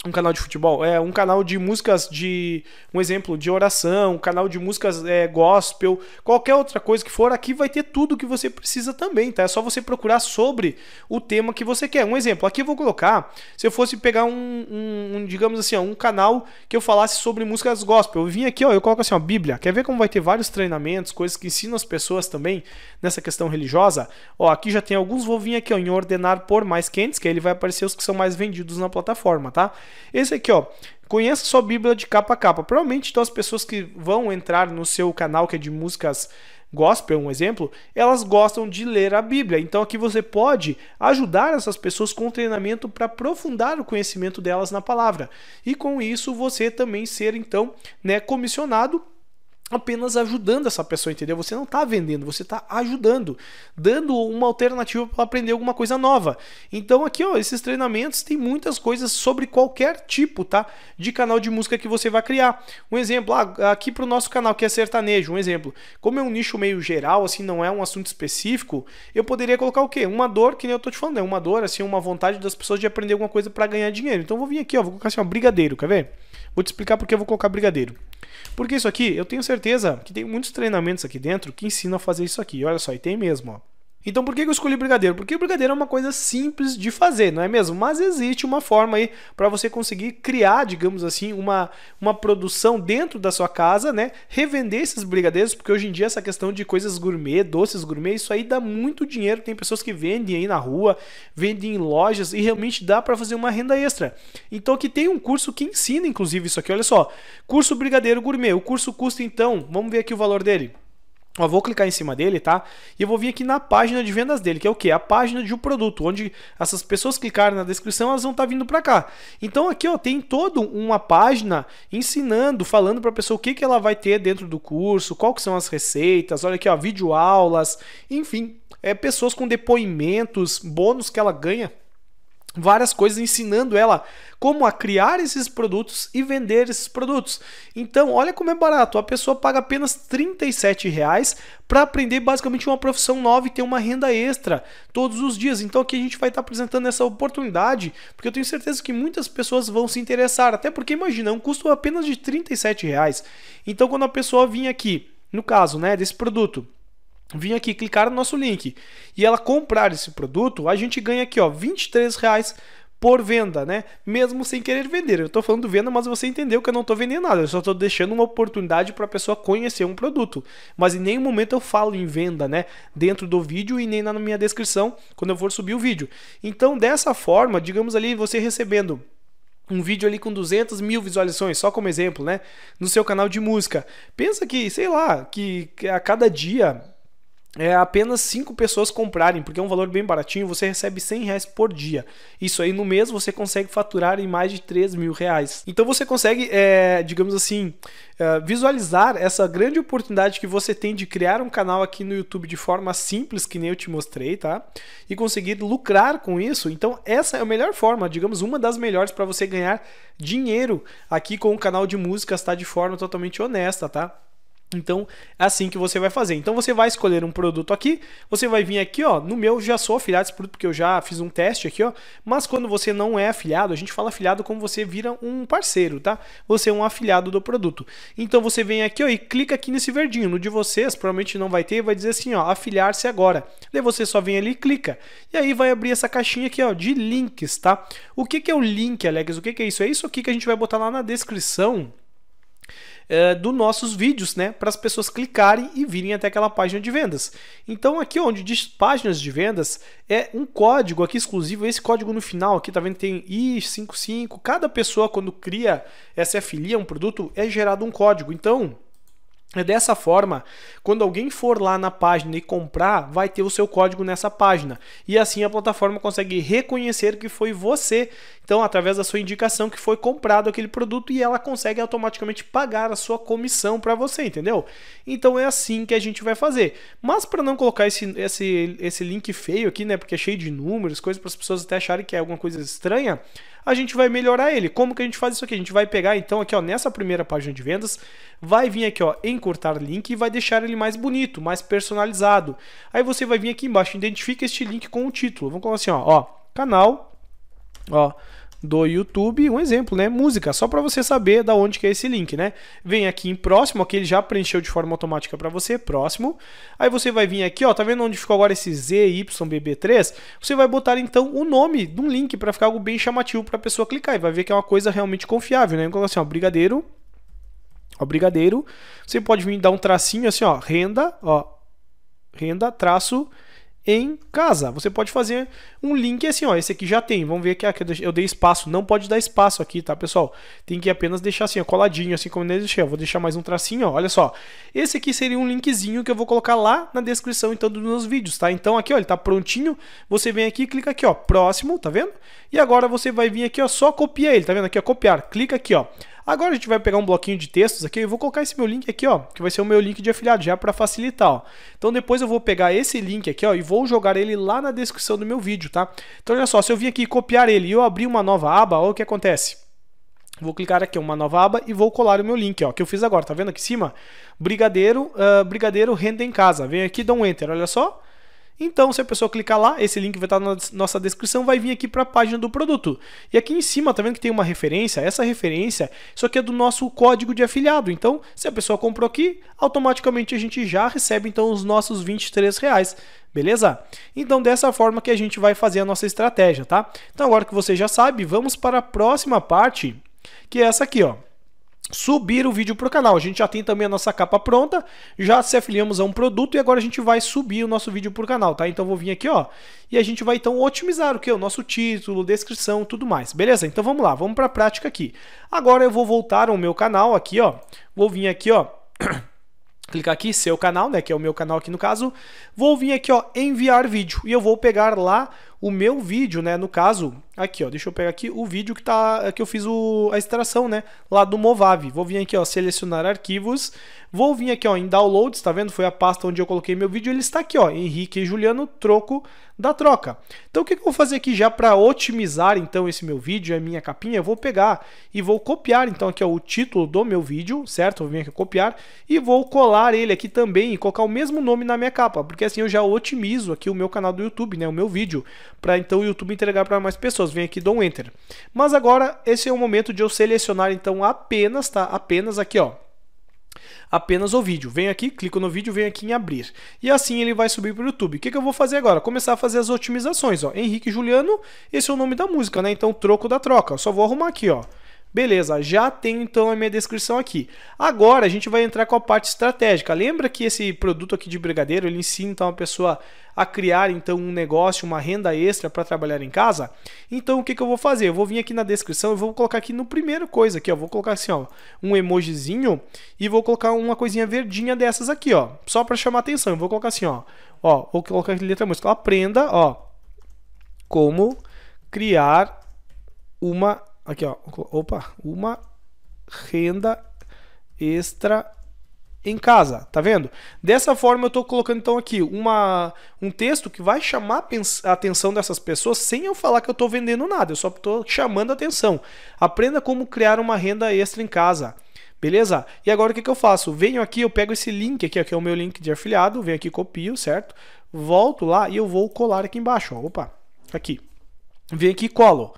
um canal de futebol, é um canal de músicas de um exemplo de oração, um canal de músicas é, gospel, qualquer outra coisa que for, aqui vai ter tudo que você precisa também, tá? É só você procurar sobre o tema que você quer. Um exemplo, aqui eu vou colocar, se eu fosse pegar um, um, um digamos assim, ó, um canal que eu falasse sobre músicas gospel, eu vim aqui, ó, eu coloco assim, ó, Bíblia. Quer ver como vai ter vários treinamentos, coisas que ensinam as pessoas também nessa questão religiosa? Ó, aqui já tem alguns, vou vir aqui ó, em ordenar por mais quentes, que aí ele vai aparecer os que são mais vendidos na plataforma, tá? Esse aqui, ó, conheça sua Bíblia de capa a capa. Provavelmente então, as pessoas que vão entrar no seu canal, que é de músicas gospel, um exemplo, elas gostam de ler a Bíblia. Então aqui você pode ajudar essas pessoas com treinamento para aprofundar o conhecimento delas na palavra. E com isso você também ser então, né, comissionado apenas ajudando essa pessoa, entendeu? Você não está vendendo, você está ajudando, dando uma alternativa para aprender alguma coisa nova. Então aqui, ó, esses treinamentos tem muitas coisas sobre qualquer tipo, tá? De canal de música que você vai criar. Um exemplo, ah, aqui para o nosso canal que é sertanejo, um exemplo. Como é um nicho meio geral, assim, não é um assunto específico, eu poderia colocar o quê? Uma dor, que nem eu tô te falando, é uma dor, assim, uma vontade das pessoas de aprender alguma coisa para ganhar dinheiro. Então eu vou vir aqui, ó, vou colocar assim, ó, brigadeiro, quer ver? Vou te explicar porque eu vou colocar brigadeiro. Porque isso aqui, eu tenho certeza que tem muitos treinamentos aqui dentro que ensinam a fazer isso aqui. Olha só, e tem mesmo, ó. Então por que eu escolhi brigadeiro? Porque brigadeiro é uma coisa simples de fazer, não é mesmo? Mas existe uma forma aí para você conseguir criar, digamos assim, uma, uma produção dentro da sua casa, né? Revender esses brigadeiros, porque hoje em dia essa questão de coisas gourmet, doces gourmet, isso aí dá muito dinheiro. Tem pessoas que vendem aí na rua, vendem em lojas e realmente dá para fazer uma renda extra. Então aqui tem um curso que ensina inclusive isso aqui, olha só. Curso Brigadeiro Gourmet. O curso custa então, vamos ver aqui o valor dele vou clicar em cima dele, tá? E eu vou vir aqui na página de vendas dele, que é o que? A página de um produto, onde essas pessoas clicarem na descrição, elas vão estar tá vindo para cá. Então aqui, ó, tem toda uma página ensinando, falando para a pessoa o que, que ela vai ter dentro do curso, qual que são as receitas, olha aqui, ó, vídeo aulas, enfim, é pessoas com depoimentos, bônus que ela ganha várias coisas ensinando ela como a criar esses produtos e vender esses produtos. Então, olha como é barato. A pessoa paga apenas R$ reais para aprender basicamente uma profissão nova e ter uma renda extra todos os dias. Então, aqui a gente vai estar tá apresentando essa oportunidade, porque eu tenho certeza que muitas pessoas vão se interessar, até porque imagina, um custo apenas de R$ reais. Então, quando a pessoa vinha aqui, no caso, né, desse produto, vir aqui clicar no nosso link e ela comprar esse produto, a gente ganha aqui, ó, 23 reais por venda, né? Mesmo sem querer vender. Eu estou falando venda, mas você entendeu que eu não estou vendendo nada. Eu só estou deixando uma oportunidade para a pessoa conhecer um produto. Mas em nenhum momento eu falo em venda, né? Dentro do vídeo e nem na minha descrição quando eu for subir o vídeo. Então, dessa forma, digamos ali, você recebendo um vídeo ali com 200 mil visualizações, só como exemplo, né? No seu canal de música. Pensa que, sei lá, que a cada dia é, apenas 5 pessoas comprarem, porque é um valor bem baratinho, você recebe 100 reais por dia. Isso aí no mês você consegue faturar em mais de 3 mil reais. Então você consegue, é, digamos assim, é, visualizar essa grande oportunidade que você tem de criar um canal aqui no YouTube de forma simples, que nem eu te mostrei, tá? E conseguir lucrar com isso. Então essa é a melhor forma, digamos, uma das melhores para você ganhar dinheiro aqui com o canal de músicas, tá? De forma totalmente honesta, tá? Então, é assim que você vai fazer. Então, você vai escolher um produto aqui, você vai vir aqui, ó, no meu já sou afiliado esse produto porque eu já fiz um teste aqui, ó, mas quando você não é afiliado, a gente fala afiliado como você vira um parceiro, tá? Você é um afiliado do produto. Então, você vem aqui, ó, e clica aqui nesse verdinho, no de vocês, provavelmente não vai ter, vai dizer assim, ó, afiliar-se agora. Daí você só vem ali e clica. E aí vai abrir essa caixinha aqui, ó, de links, tá? O que que é o link, Alex? O que que é isso? É isso aqui que a gente vai botar lá na descrição é, dos nossos vídeos, né? Para as pessoas clicarem e virem até aquela página de vendas. Então, aqui onde diz páginas de vendas, é um código aqui exclusivo. Esse código no final aqui, tá vendo? Tem I55. Cada pessoa, quando cria essa filia, é um produto, é gerado um código. Então, é dessa forma, quando alguém for lá na página e comprar, vai ter o seu código nessa página. E assim a plataforma consegue reconhecer que foi você, então através da sua indicação que foi comprado aquele produto e ela consegue automaticamente pagar a sua comissão para você, entendeu? Então é assim que a gente vai fazer. Mas para não colocar esse, esse, esse link feio aqui, né, porque é cheio de números, coisas para as pessoas até acharem que é alguma coisa estranha, a gente vai melhorar ele. Como que a gente faz isso aqui? A gente vai pegar então aqui, ó, nessa primeira página de vendas, vai vir aqui, ó, em cortar link e vai deixar ele mais bonito, mais personalizado. Aí você vai vir aqui embaixo, identifica este link com o título. Vamos colocar assim, ó, ó canal, ó, do YouTube, um exemplo, né? Música, só para você saber da onde que é esse link, né? Vem aqui em próximo, aqui ele já preencheu de forma automática para você, próximo. Aí você vai vir aqui, ó, tá vendo onde ficou agora esse ZYBB3? Você vai botar então o nome de um link para ficar algo bem chamativo para a pessoa clicar e vai ver que é uma coisa realmente confiável, né? Então assim, ó, brigadeiro ao brigadeiro. Você pode vir dar um tracinho assim, ó, renda, ó, renda, traço em casa. Você pode fazer um link assim, ó, esse aqui já tem. Vamos ver que aqui eu dei espaço, não pode dar espaço aqui, tá, pessoal? Tem que apenas deixar assim, ó, coladinho, assim como eu deixei. Eu vou deixar mais um tracinho, ó, olha só. Esse aqui seria um linkzinho que eu vou colocar lá na descrição então dos meus vídeos, tá? Então aqui, ó, ele tá prontinho. Você vem aqui, clica aqui, ó, próximo, tá vendo? E agora você vai vir aqui, ó, só copiar ele, tá vendo aqui, ó, copiar. Clica aqui, ó. Agora a gente vai pegar um bloquinho de textos aqui, eu vou colocar esse meu link aqui, ó, que vai ser o meu link de afiliado já para facilitar, ó. Então depois eu vou pegar esse link aqui, ó, e vou jogar ele lá na descrição do meu vídeo, tá? Então olha só, se eu vir aqui copiar ele e eu abrir uma nova aba, olha o que acontece. Vou clicar aqui uma nova aba e vou colar o meu link, ó, que eu fiz agora, tá vendo aqui em cima? Brigadeiro, uh, brigadeiro renda em casa. Venho aqui, dou um enter, olha só. Então, se a pessoa clicar lá, esse link vai estar na nossa descrição, vai vir aqui para a página do produto. E aqui em cima, tá vendo que tem uma referência? Essa referência, isso aqui é do nosso código de afiliado. Então, se a pessoa comprou aqui, automaticamente a gente já recebe então os nossos 23 reais. Beleza? Então, dessa forma que a gente vai fazer a nossa estratégia, tá? Então, agora que você já sabe, vamos para a próxima parte, que é essa aqui, ó subir o vídeo para o canal. A gente já tem também a nossa capa pronta, já se afiliamos a um produto e agora a gente vai subir o nosso vídeo para o canal, tá? Então vou vir aqui, ó, e a gente vai então otimizar o que? O nosso título, descrição, tudo mais, beleza? Então vamos lá, vamos para a prática aqui. Agora eu vou voltar ao meu canal aqui, ó, vou vir aqui, ó, clicar aqui, seu canal, né, que é o meu canal aqui no caso, vou vir aqui, ó, enviar vídeo e eu vou pegar lá o meu vídeo, né? No caso, aqui, ó, deixa eu pegar aqui o vídeo que tá que eu fiz o, a extração, né, lá do Movavi. Vou vir aqui, ó, selecionar arquivos, vou vir aqui, ó, em downloads, tá vendo? Foi a pasta onde eu coloquei meu vídeo, ele está aqui, ó, Henrique e Juliano, troco da troca. Então o que, que eu vou fazer aqui já para otimizar então esse meu vídeo, a minha capinha, eu vou pegar e vou copiar então aqui ó, o título do meu vídeo, certo? Vou vir aqui copiar e vou colar ele aqui também e colocar o mesmo nome na minha capa, porque assim eu já otimizo aqui o meu canal do YouTube, né, o meu vídeo para então o YouTube entregar para mais pessoas. Vem aqui, dou um Enter. Mas agora esse é o momento de eu selecionar então apenas, tá? Apenas aqui, ó apenas o vídeo. Vem aqui, clico no vídeo, vem aqui em abrir. E assim ele vai subir para o YouTube. O que, que, eu vou fazer agora? Começar a fazer as otimizações. Ó. Henrique Juliano, esse é o nome da música, né? Então troco da troca. Eu só vou arrumar aqui, ó. Beleza, já tem então a minha descrição aqui. Agora a gente vai entrar com a parte estratégica. Lembra que esse produto aqui de brigadeiro, ele ensina então a pessoa a criar então um negócio, uma renda extra para trabalhar em casa? Então o que, que eu vou fazer? Eu vou vir aqui na descrição e vou colocar aqui no primeiro coisa aqui, ó, vou colocar assim, ó, um emojizinho e vou colocar uma coisinha verdinha dessas aqui, ó, só para chamar atenção. Eu vou colocar assim, ó, ó, vou colocar aqui letra música, aprenda, ó, como criar uma aqui ó, opa, uma renda extra em casa, tá vendo? Dessa forma eu estou colocando então aqui uma, um texto que vai chamar a atenção dessas pessoas sem eu falar que eu estou vendendo nada, eu só estou chamando a atenção. Aprenda como criar uma renda extra em casa. Beleza? E agora o que, que eu faço? Venho aqui, eu pego esse link aqui, que é o meu link de afiliado, venho aqui, copio, certo? Volto lá e eu vou colar aqui embaixo, ó, opa, aqui. Venho aqui e colo.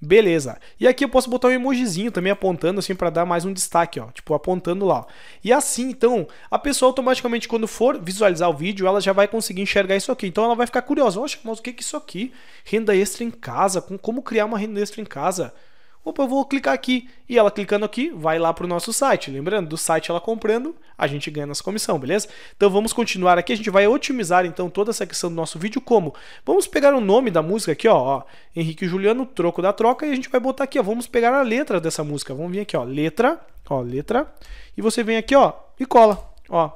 Beleza. E aqui eu posso botar um emojizinho também apontando assim para dar mais um destaque, ó, tipo apontando lá. Ó. E assim, então, a pessoa automaticamente quando for visualizar o vídeo, ela já vai conseguir enxergar isso aqui. Então ela vai ficar curiosa, oxe, mas o que que é isso aqui? Renda extra em casa, como criar uma renda extra em casa? opa, eu vou clicar aqui. E ela clicando aqui, vai lá para o nosso site. Lembrando, do site ela comprando, a gente ganha nossa comissão, beleza? Então vamos continuar aqui, a gente vai otimizar então toda essa questão do nosso vídeo como? Vamos pegar o nome da música aqui, ó, ó Henrique e Juliano, Troco da Troca, e a gente vai botar aqui, ó, vamos pegar a letra dessa música. Vamos vir aqui, ó, letra, ó, letra, e você vem aqui, ó, e cola, ó,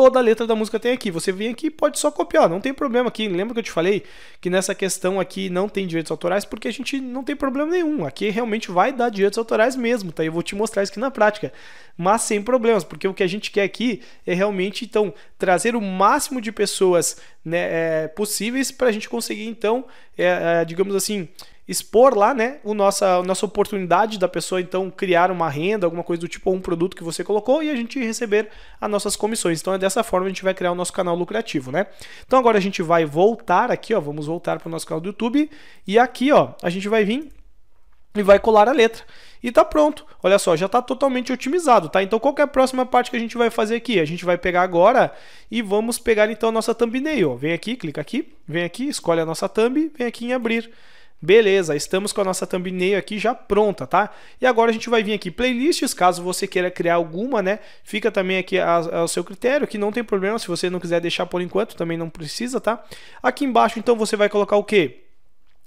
toda a letra da música tem aqui. Você vem aqui e pode só copiar, não tem problema aqui. Lembra que eu te falei que nessa questão aqui não tem direitos autorais porque a gente não tem problema nenhum. Aqui realmente vai dar direitos autorais mesmo, tá? Eu vou te mostrar isso aqui na prática, mas sem problemas, porque o que a gente quer aqui é realmente então trazer o máximo de pessoas né, é, possíveis para a gente conseguir então, é, é, digamos assim, expor lá, né, o nossa, a nossa oportunidade da pessoa então criar uma renda, alguma coisa do tipo, ou um produto que você colocou e a gente receber as nossas comissões. Então é dessa forma a gente vai criar o nosso canal lucrativo, né? Então agora a gente vai voltar aqui, ó, vamos voltar para o nosso canal do YouTube e aqui, ó, a gente vai vir e vai colar a letra. E tá pronto. Olha só, já tá totalmente otimizado, tá? Então qual é a próxima parte que a gente vai fazer aqui? A gente vai pegar agora e vamos pegar então a nossa thumbnail. Vem aqui, clica aqui, vem aqui, escolhe a nossa thumb, vem aqui em abrir. Beleza, estamos com a nossa thumbnail aqui já pronta, tá? E agora a gente vai vir aqui playlists, caso você queira criar alguma, né? Fica também aqui ao seu critério, que não tem problema, se você não quiser deixar por enquanto, também não precisa, tá? Aqui embaixo, então, você vai colocar o quê?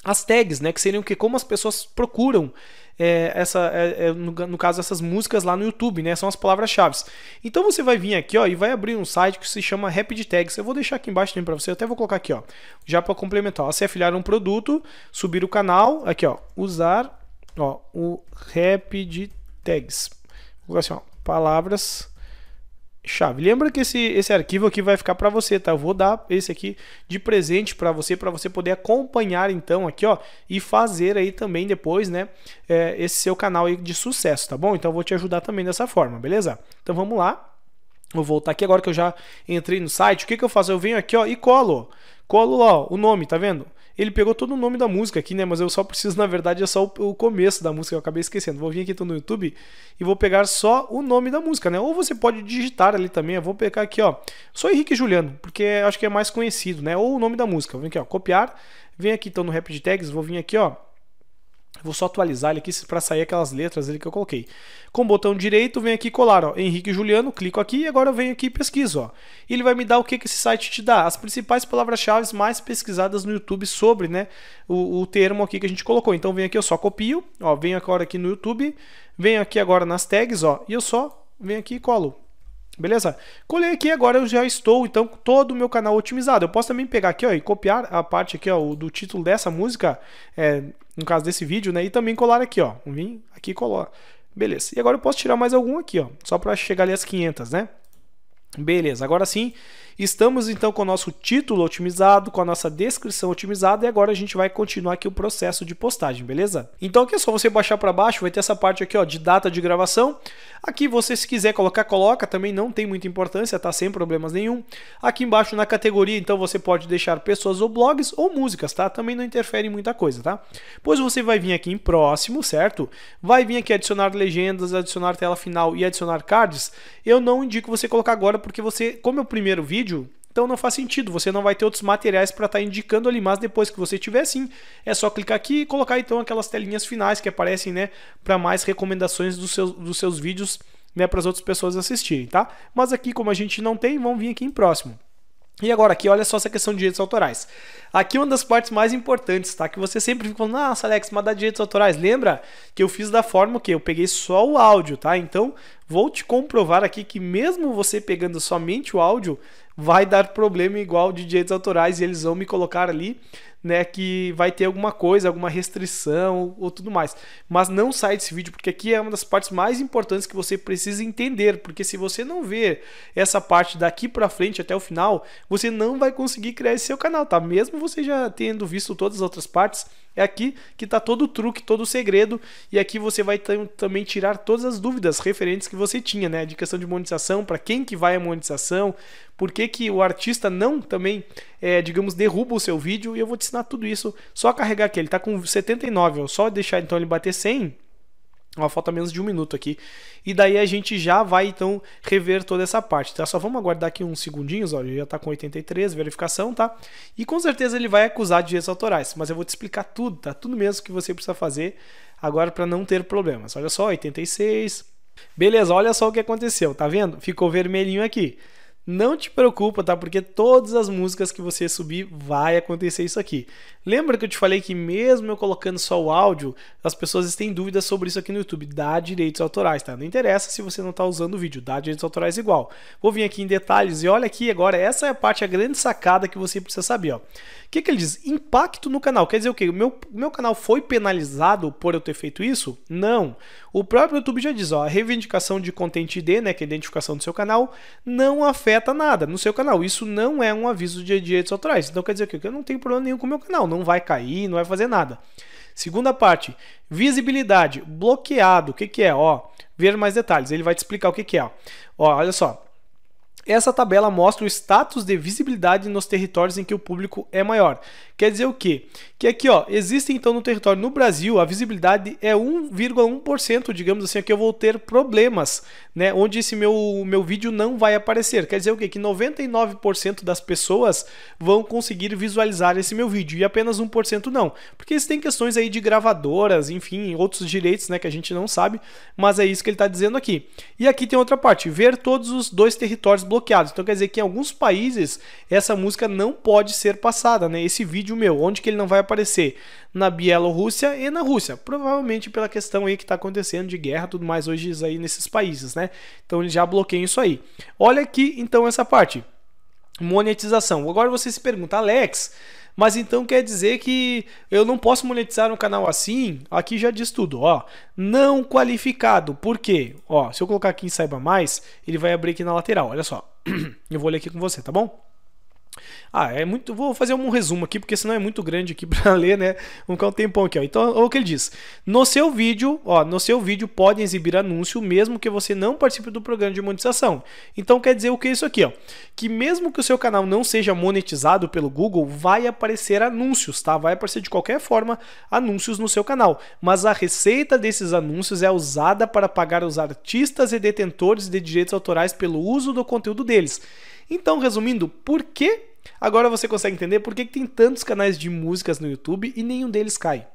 As tags, né? Que seriam o que como as pessoas procuram é, essa, é, é, no, no, caso, essas músicas lá no YouTube, né? São as palavras-chave. Então você vai vir aqui ó, e vai abrir um site que se chama Rapid Tags. Eu vou deixar aqui embaixo também para você, eu até vou colocar aqui, ó. Já para complementar, ó, se afiliar um produto, subir o canal, aqui ó, usar ó, o Rapid Tags. Vou colocar assim, ó, palavras chave. Lembra que esse, esse arquivo aqui vai ficar para você, tá? Eu vou dar esse aqui de presente para você, para você poder acompanhar então aqui, ó, e fazer aí também depois, né, é, esse seu canal aí de sucesso, tá bom? Então eu vou te ajudar também dessa forma, beleza? Então vamos lá. Vou voltar aqui agora que eu já entrei no site. O que, que eu faço? Eu venho aqui, ó, e colo. Colo, ó, o nome, tá vendo? Ele pegou todo o nome da música aqui, né? Mas eu só preciso, na verdade, é só o, o começo da música, eu acabei esquecendo. Vou vir aqui então, no YouTube e vou pegar só o nome da música, né? Ou você pode digitar ali também. Eu vou pegar aqui, ó. Sou Henrique Juliano, porque acho que é mais conhecido, né? Ou o nome da música. Vem aqui, ó. Copiar. Vem aqui então no Rapid Tags, vou vir aqui, ó vou só atualizar ele aqui para sair aquelas letras ali que eu coloquei. Com o botão direito, venho aqui colar, ó, Henrique Juliano, clico aqui e agora eu venho aqui e pesquiso, ó. E ele vai me dar o que, que esse site te dá, as principais palavras-chave mais pesquisadas no YouTube sobre, né, o, o termo aqui que a gente colocou. Então venho aqui, eu só copio, ó, venho agora aqui no YouTube, venho aqui agora nas tags, ó, e eu só venho aqui e colo. Beleza? Colei aqui, agora eu já estou, então, todo o meu canal otimizado. Eu posso também pegar aqui, ó, e copiar a parte aqui, ó, do título dessa música, é, no caso desse vídeo, né? E também colar aqui, ó. Vim aqui e colar. Beleza. E agora eu posso tirar mais algum aqui, ó, só para chegar ali às 500, né? Beleza, agora sim Estamos então com o nosso título otimizado, com a nossa descrição otimizada e agora a gente vai continuar aqui o processo de postagem, beleza? Então aqui é só você baixar para baixo, vai ter essa parte aqui ó, de data de gravação. Aqui você se quiser colocar, coloca, também não tem muita importância, tá? Sem problemas nenhum. Aqui embaixo na categoria, então você pode deixar pessoas ou blogs ou músicas, tá? Também não interfere em muita coisa, tá? Pois você vai vir aqui em próximo, certo? Vai vir aqui adicionar legendas, adicionar tela final e adicionar cards. Eu não indico você colocar agora porque você, como é o primeiro vídeo, vídeo, então não faz sentido, você não vai ter outros materiais para estar tá indicando ali, mas depois que você tiver sim, é só clicar aqui e colocar então aquelas telinhas finais que aparecem, né, para mais recomendações dos seus, dos seus vídeos, né, para as outras pessoas assistirem, tá? Mas aqui como a gente não tem, vamos vir aqui em próximo. E agora aqui, olha só essa questão de direitos autorais. Aqui é uma das partes mais importantes, tá? Que você sempre fica falando, nossa Alex, mas dá direitos autorais. Lembra que eu fiz da forma que eu peguei só o áudio, tá? Então, vou te comprovar aqui que mesmo você pegando somente o áudio, vai dar problema igual de direitos autorais e eles vão me colocar ali né, que vai ter alguma coisa, alguma restrição ou, tudo mais. Mas não sai desse vídeo, porque aqui é uma das partes mais importantes que você precisa entender, porque se você não ver essa parte daqui para frente até o final, você não vai conseguir criar esse seu canal, tá? Mesmo você já tendo visto todas as outras partes, é aqui que está todo o truque, todo o segredo, e aqui você vai também tirar todas as dúvidas referentes que você tinha, né? De questão de monetização, para quem que vai a monetização, por que, que o artista não também, é, digamos, derruba o seu vídeo, e eu vou te ensinar tudo isso, só carregar aqui. Ele tá com 79, ó, só deixar então ele bater 100. Ó, falta menos de um minuto aqui. E daí a gente já vai, então, rever toda essa parte, tá? Só vamos aguardar aqui uns segundinhos, ó. Ele já tá com 83, verificação, tá? E com certeza ele vai acusar de direitos autorais, mas eu vou te explicar tudo, tá? Tudo mesmo que você precisa fazer agora para não ter problemas. Olha só, 86. Beleza, olha só o que aconteceu, tá vendo? Ficou vermelhinho aqui. Não te preocupa, tá? Porque todas as músicas que você subir vai acontecer isso aqui. Lembra que eu te falei que mesmo eu colocando só o áudio, as pessoas têm dúvidas sobre isso aqui no YouTube. Dá direitos autorais, tá? Não interessa se você não tá usando o vídeo, dá direitos autorais igual. Vou vir aqui em detalhes e olha aqui agora, essa é a parte, a grande sacada que você precisa saber, ó. O que que ele diz? Impacto no canal. Quer dizer o quê? O meu, meu canal foi penalizado por eu ter feito isso? Não. O próprio YouTube já diz, ó, a reivindicação de Content ID, né, que é a identificação do seu canal, não afeta nada no seu canal. Isso não é um aviso de direitos autorais. Então quer dizer que eu não tenho problema nenhum com o meu canal, não vai cair, não vai fazer nada. Segunda parte, visibilidade, bloqueado. O que, que é? Ó, ver mais detalhes. Ele vai te explicar o que, que é. Ó, olha só. Essa tabela mostra o status de visibilidade nos territórios em que o público é maior. Quer dizer o quê? Que aqui, ó, existe então no território no Brasil, a visibilidade é 1,1%, digamos assim, que eu vou ter problemas, né, onde esse meu meu vídeo não vai aparecer. Quer dizer o quê? Que 99% das pessoas vão conseguir visualizar esse meu vídeo e apenas 1% não. Porque existem questões aí de gravadoras, enfim, outros direitos, né, que a gente não sabe, mas é isso que ele está dizendo aqui. E aqui tem outra parte, ver todos os dois territórios bloqueados. Então quer dizer que em alguns países essa música não pode ser passada, né? Esse vídeo vídeo meu. Onde que ele não vai aparecer? Na Bielorrússia e na Rússia. Provavelmente pela questão aí que está acontecendo de guerra tudo mais hoje aí nesses países, né? Então ele já bloqueia isso aí. Olha aqui então essa parte. Monetização. Agora você se pergunta, Alex, mas então quer dizer que eu não posso monetizar um canal assim? Aqui já diz tudo, ó. Não qualificado. Por quê? Ó, se eu colocar aqui em saiba mais, ele vai abrir aqui na lateral. Olha só. Eu vou ler aqui com você, tá bom? Ah, é muito. Vou fazer um resumo aqui, porque senão é muito grande aqui para ler, né? Vamos ficar um tempão aqui, ó. Então, o que ele diz. No seu vídeo, ó, no seu vídeo pode exibir anúncio mesmo que você não participe do programa de monetização. Então quer dizer o que é isso aqui, ó? Que mesmo que o seu canal não seja monetizado pelo Google, vai aparecer anúncios, tá? Vai aparecer de qualquer forma anúncios no seu canal. Mas a receita desses anúncios é usada para pagar os artistas e detentores de direitos autorais pelo uso do conteúdo deles. Então, resumindo, por que agora você consegue entender por que, que tem tantos canais de músicas no YouTube e nenhum deles cai?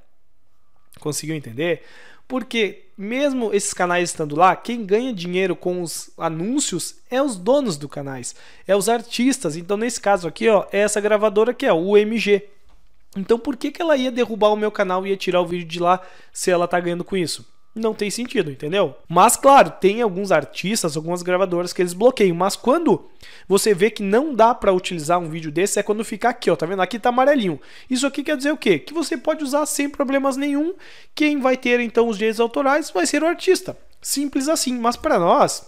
Conseguiu entender? Porque mesmo esses canais estando lá, quem ganha dinheiro com os anúncios é os donos do canais, é os artistas. Então, nesse caso aqui, ó, é essa gravadora que é o UMG. Então, por que, que ela ia derrubar o meu canal e ia tirar o vídeo de lá se ela tá ganhando com isso? não tem sentido, entendeu? Mas claro, tem alguns artistas, algumas gravadoras que eles bloqueiam, mas quando você vê que não dá para utilizar um vídeo desse é quando fica aqui, ó, tá vendo? Aqui tá amarelinho. Isso aqui quer dizer o quê? Que você pode usar sem problemas nenhum. Quem vai ter então os direitos autorais vai ser o artista. Simples assim, mas para nós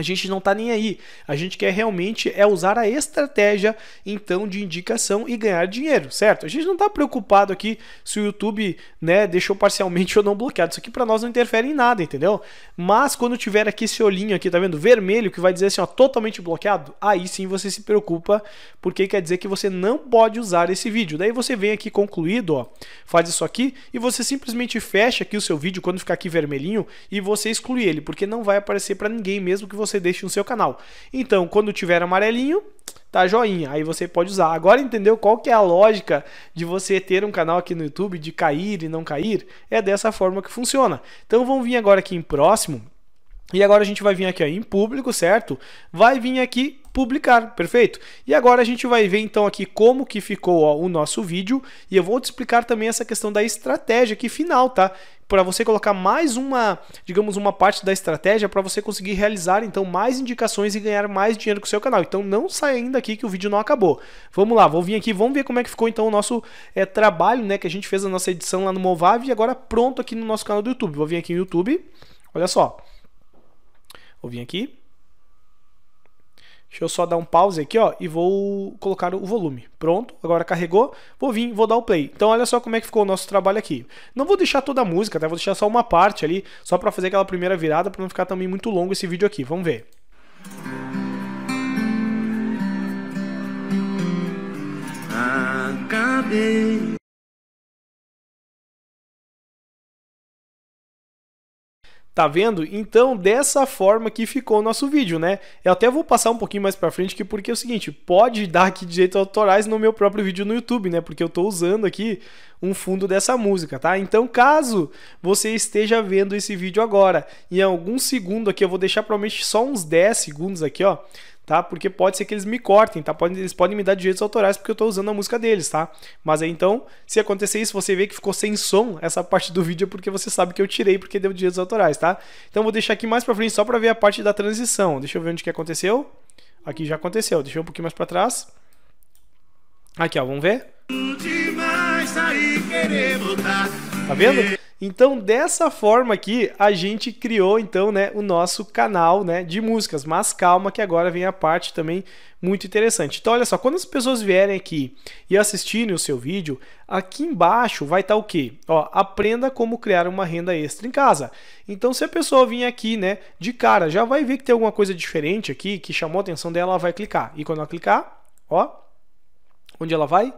a gente não está nem aí. A gente quer realmente é usar a estratégia então de indicação e ganhar dinheiro, certo? A gente não está preocupado aqui se o YouTube, né, deixou parcialmente ou não bloqueado. Isso aqui para nós não interfere em nada, entendeu? Mas quando tiver aqui esse olhinho aqui, tá vendo? Vermelho que vai dizer assim, ó, totalmente bloqueado, aí sim você se preocupa, porque quer dizer que você não pode usar esse vídeo. Daí você vem aqui concluído, ó, faz isso aqui e você simplesmente fecha aqui o seu vídeo quando ficar aqui vermelhinho e você exclui ele, porque não vai aparecer para ninguém mesmo que você você deixe no seu canal. Então, quando tiver amarelinho, tá joinha. Aí você pode usar. Agora entendeu qual que é a lógica de você ter um canal aqui no YouTube de cair e não cair? É dessa forma que funciona. Então vamos vir agora aqui em próximo e agora a gente vai vir aqui ó, em público, certo? Vai vir aqui publicar, perfeito? E agora a gente vai ver então aqui como que ficou ó, o nosso vídeo e eu vou te explicar também essa questão da estratégia aqui final, tá? Para você colocar mais uma, digamos, uma parte da estratégia para você conseguir realizar então mais indicações e ganhar mais dinheiro com o seu canal. Então não sai ainda aqui que o vídeo não acabou. Vamos lá, vou vir aqui, vamos ver como é que ficou então o nosso é, trabalho, né, que a gente fez a nossa edição lá no Movavi e agora pronto aqui no nosso canal do YouTube. Vou vir aqui no YouTube. Olha só. Vou vir aqui. Deixa eu só dar um pause aqui, ó, e vou colocar o volume. Pronto, agora carregou, vou vir, vou dar o play. Então olha só como é que ficou o nosso trabalho aqui. Não vou deixar toda a música, tá? Vou deixar só uma parte ali, só para fazer aquela primeira virada, para não ficar também muito longo esse vídeo aqui. Vamos ver. Acabei Tá vendo? Então, dessa forma que ficou o nosso vídeo, né? Eu até vou passar um pouquinho mais pra frente aqui, porque é o seguinte, pode dar aqui direitos autorais no meu próprio vídeo no YouTube, né? Porque eu tô usando aqui um fundo dessa música, tá? Então, caso você esteja vendo esse vídeo agora, em algum segundo aqui, eu vou deixar provavelmente só uns 10 segundos aqui, ó tá? Porque pode ser que eles me cortem, tá? Pode, eles podem me dar direitos autorais porque eu estou usando a música deles, tá? Mas aí então, se acontecer isso, você vê que ficou sem som essa parte do vídeo é porque você sabe que eu tirei porque deu direitos autorais, tá? Então vou deixar aqui mais para frente só para ver a parte da transição. Deixa eu ver onde que aconteceu. Aqui já aconteceu. Deixa eu um pouquinho mais para trás. Aqui, ó, vamos ver. Tá vendo? Então, dessa forma aqui, a gente criou então, né, o nosso canal, né, de músicas. Mas calma que agora vem a parte também muito interessante. Então, olha só, quando as pessoas vierem aqui e assistirem o seu vídeo, aqui embaixo vai estar tá o quê? Ó, aprenda como criar uma renda extra em casa. Então, se a pessoa vir aqui, né, de cara, já vai ver que tem alguma coisa diferente aqui que chamou a atenção dela, ela vai clicar. E quando ela clicar, ó, onde ela vai?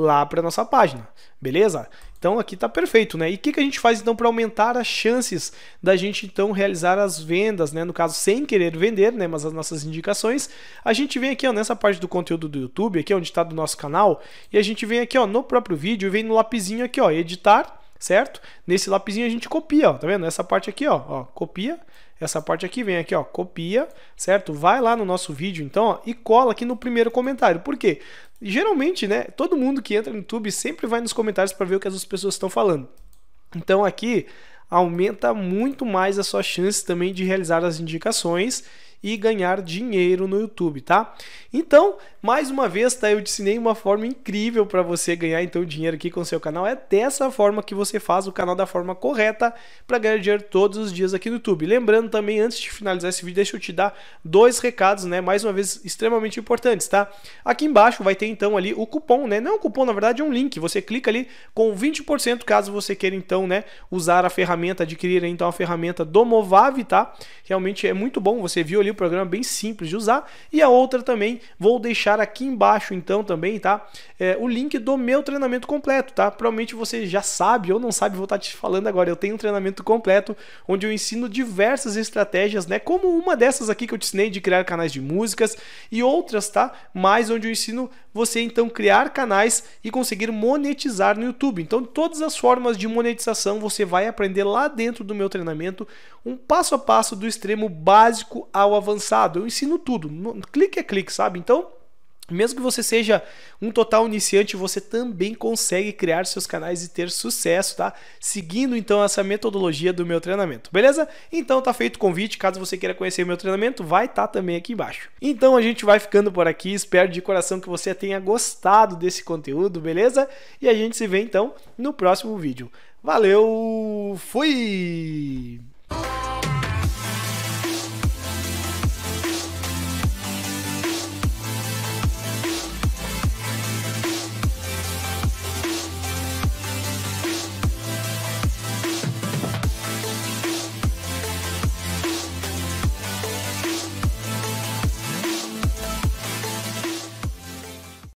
Lá para nossa página, beleza? Então aqui está perfeito, né? E o que, que a gente faz então para aumentar as chances da gente então realizar as vendas, né? No caso, sem querer vender, né? Mas as nossas indicações, a gente vem aqui ó, nessa parte do conteúdo do YouTube, aqui onde está do nosso canal, e a gente vem aqui ó, no próprio vídeo, vem no lapizinho aqui ó, editar certo? Nesse lapisinho a gente copia, ó, tá vendo? Essa parte aqui, ó, ó, copia, essa parte aqui vem aqui, ó, copia, certo? Vai lá no nosso vídeo, então, ó, e cola aqui no primeiro comentário. Por quê? Geralmente, né, todo mundo que entra no YouTube sempre vai nos comentários para ver o que as pessoas estão falando. Então aqui aumenta muito mais a sua chance também de realizar as indicações e ganhar dinheiro no YouTube, tá? Então, mais uma vez, tá? Eu ensinei uma forma incrível para você ganhar então dinheiro aqui com o seu canal. É dessa forma que você faz o canal da forma correta para ganhar dinheiro todos os dias aqui no YouTube. Lembrando também, antes de finalizar esse vídeo, deixa eu te dar dois recados, né? Mais uma vez, extremamente importantes, tá? Aqui embaixo vai ter então ali o cupom, né? Não é um cupom, na verdade é um link. Você clica ali com 20% caso você queira então, né, usar a ferramenta, adquirir né, então a ferramenta do Movave, tá? Realmente é muito bom. Você viu ali o programa bem simples de usar. E a outra também, vou deixar deixar aqui embaixo então também, tá? É, o link do meu treinamento completo, tá? Provavelmente você já sabe ou não sabe, vou estar tá te falando agora. Eu tenho um treinamento completo onde eu ensino diversas estratégias, né? Como uma dessas aqui que eu te ensinei de criar canais de músicas e outras, tá? Mas onde eu ensino você então criar canais e conseguir monetizar no YouTube. Então, todas as formas de monetização você vai aprender lá dentro do meu treinamento, um passo a passo do extremo básico ao avançado. Eu ensino tudo, clique é clique, sabe? Então, mesmo que você seja um total iniciante, você também consegue criar seus canais e ter sucesso, tá? Seguindo então essa metodologia do meu treinamento, beleza? Então tá feito o convite, caso você queira conhecer meu treinamento, vai estar tá também aqui embaixo. Então a gente vai ficando por aqui, espero de coração que você tenha gostado desse conteúdo, beleza? E a gente se vê então no próximo vídeo. Valeu, fui!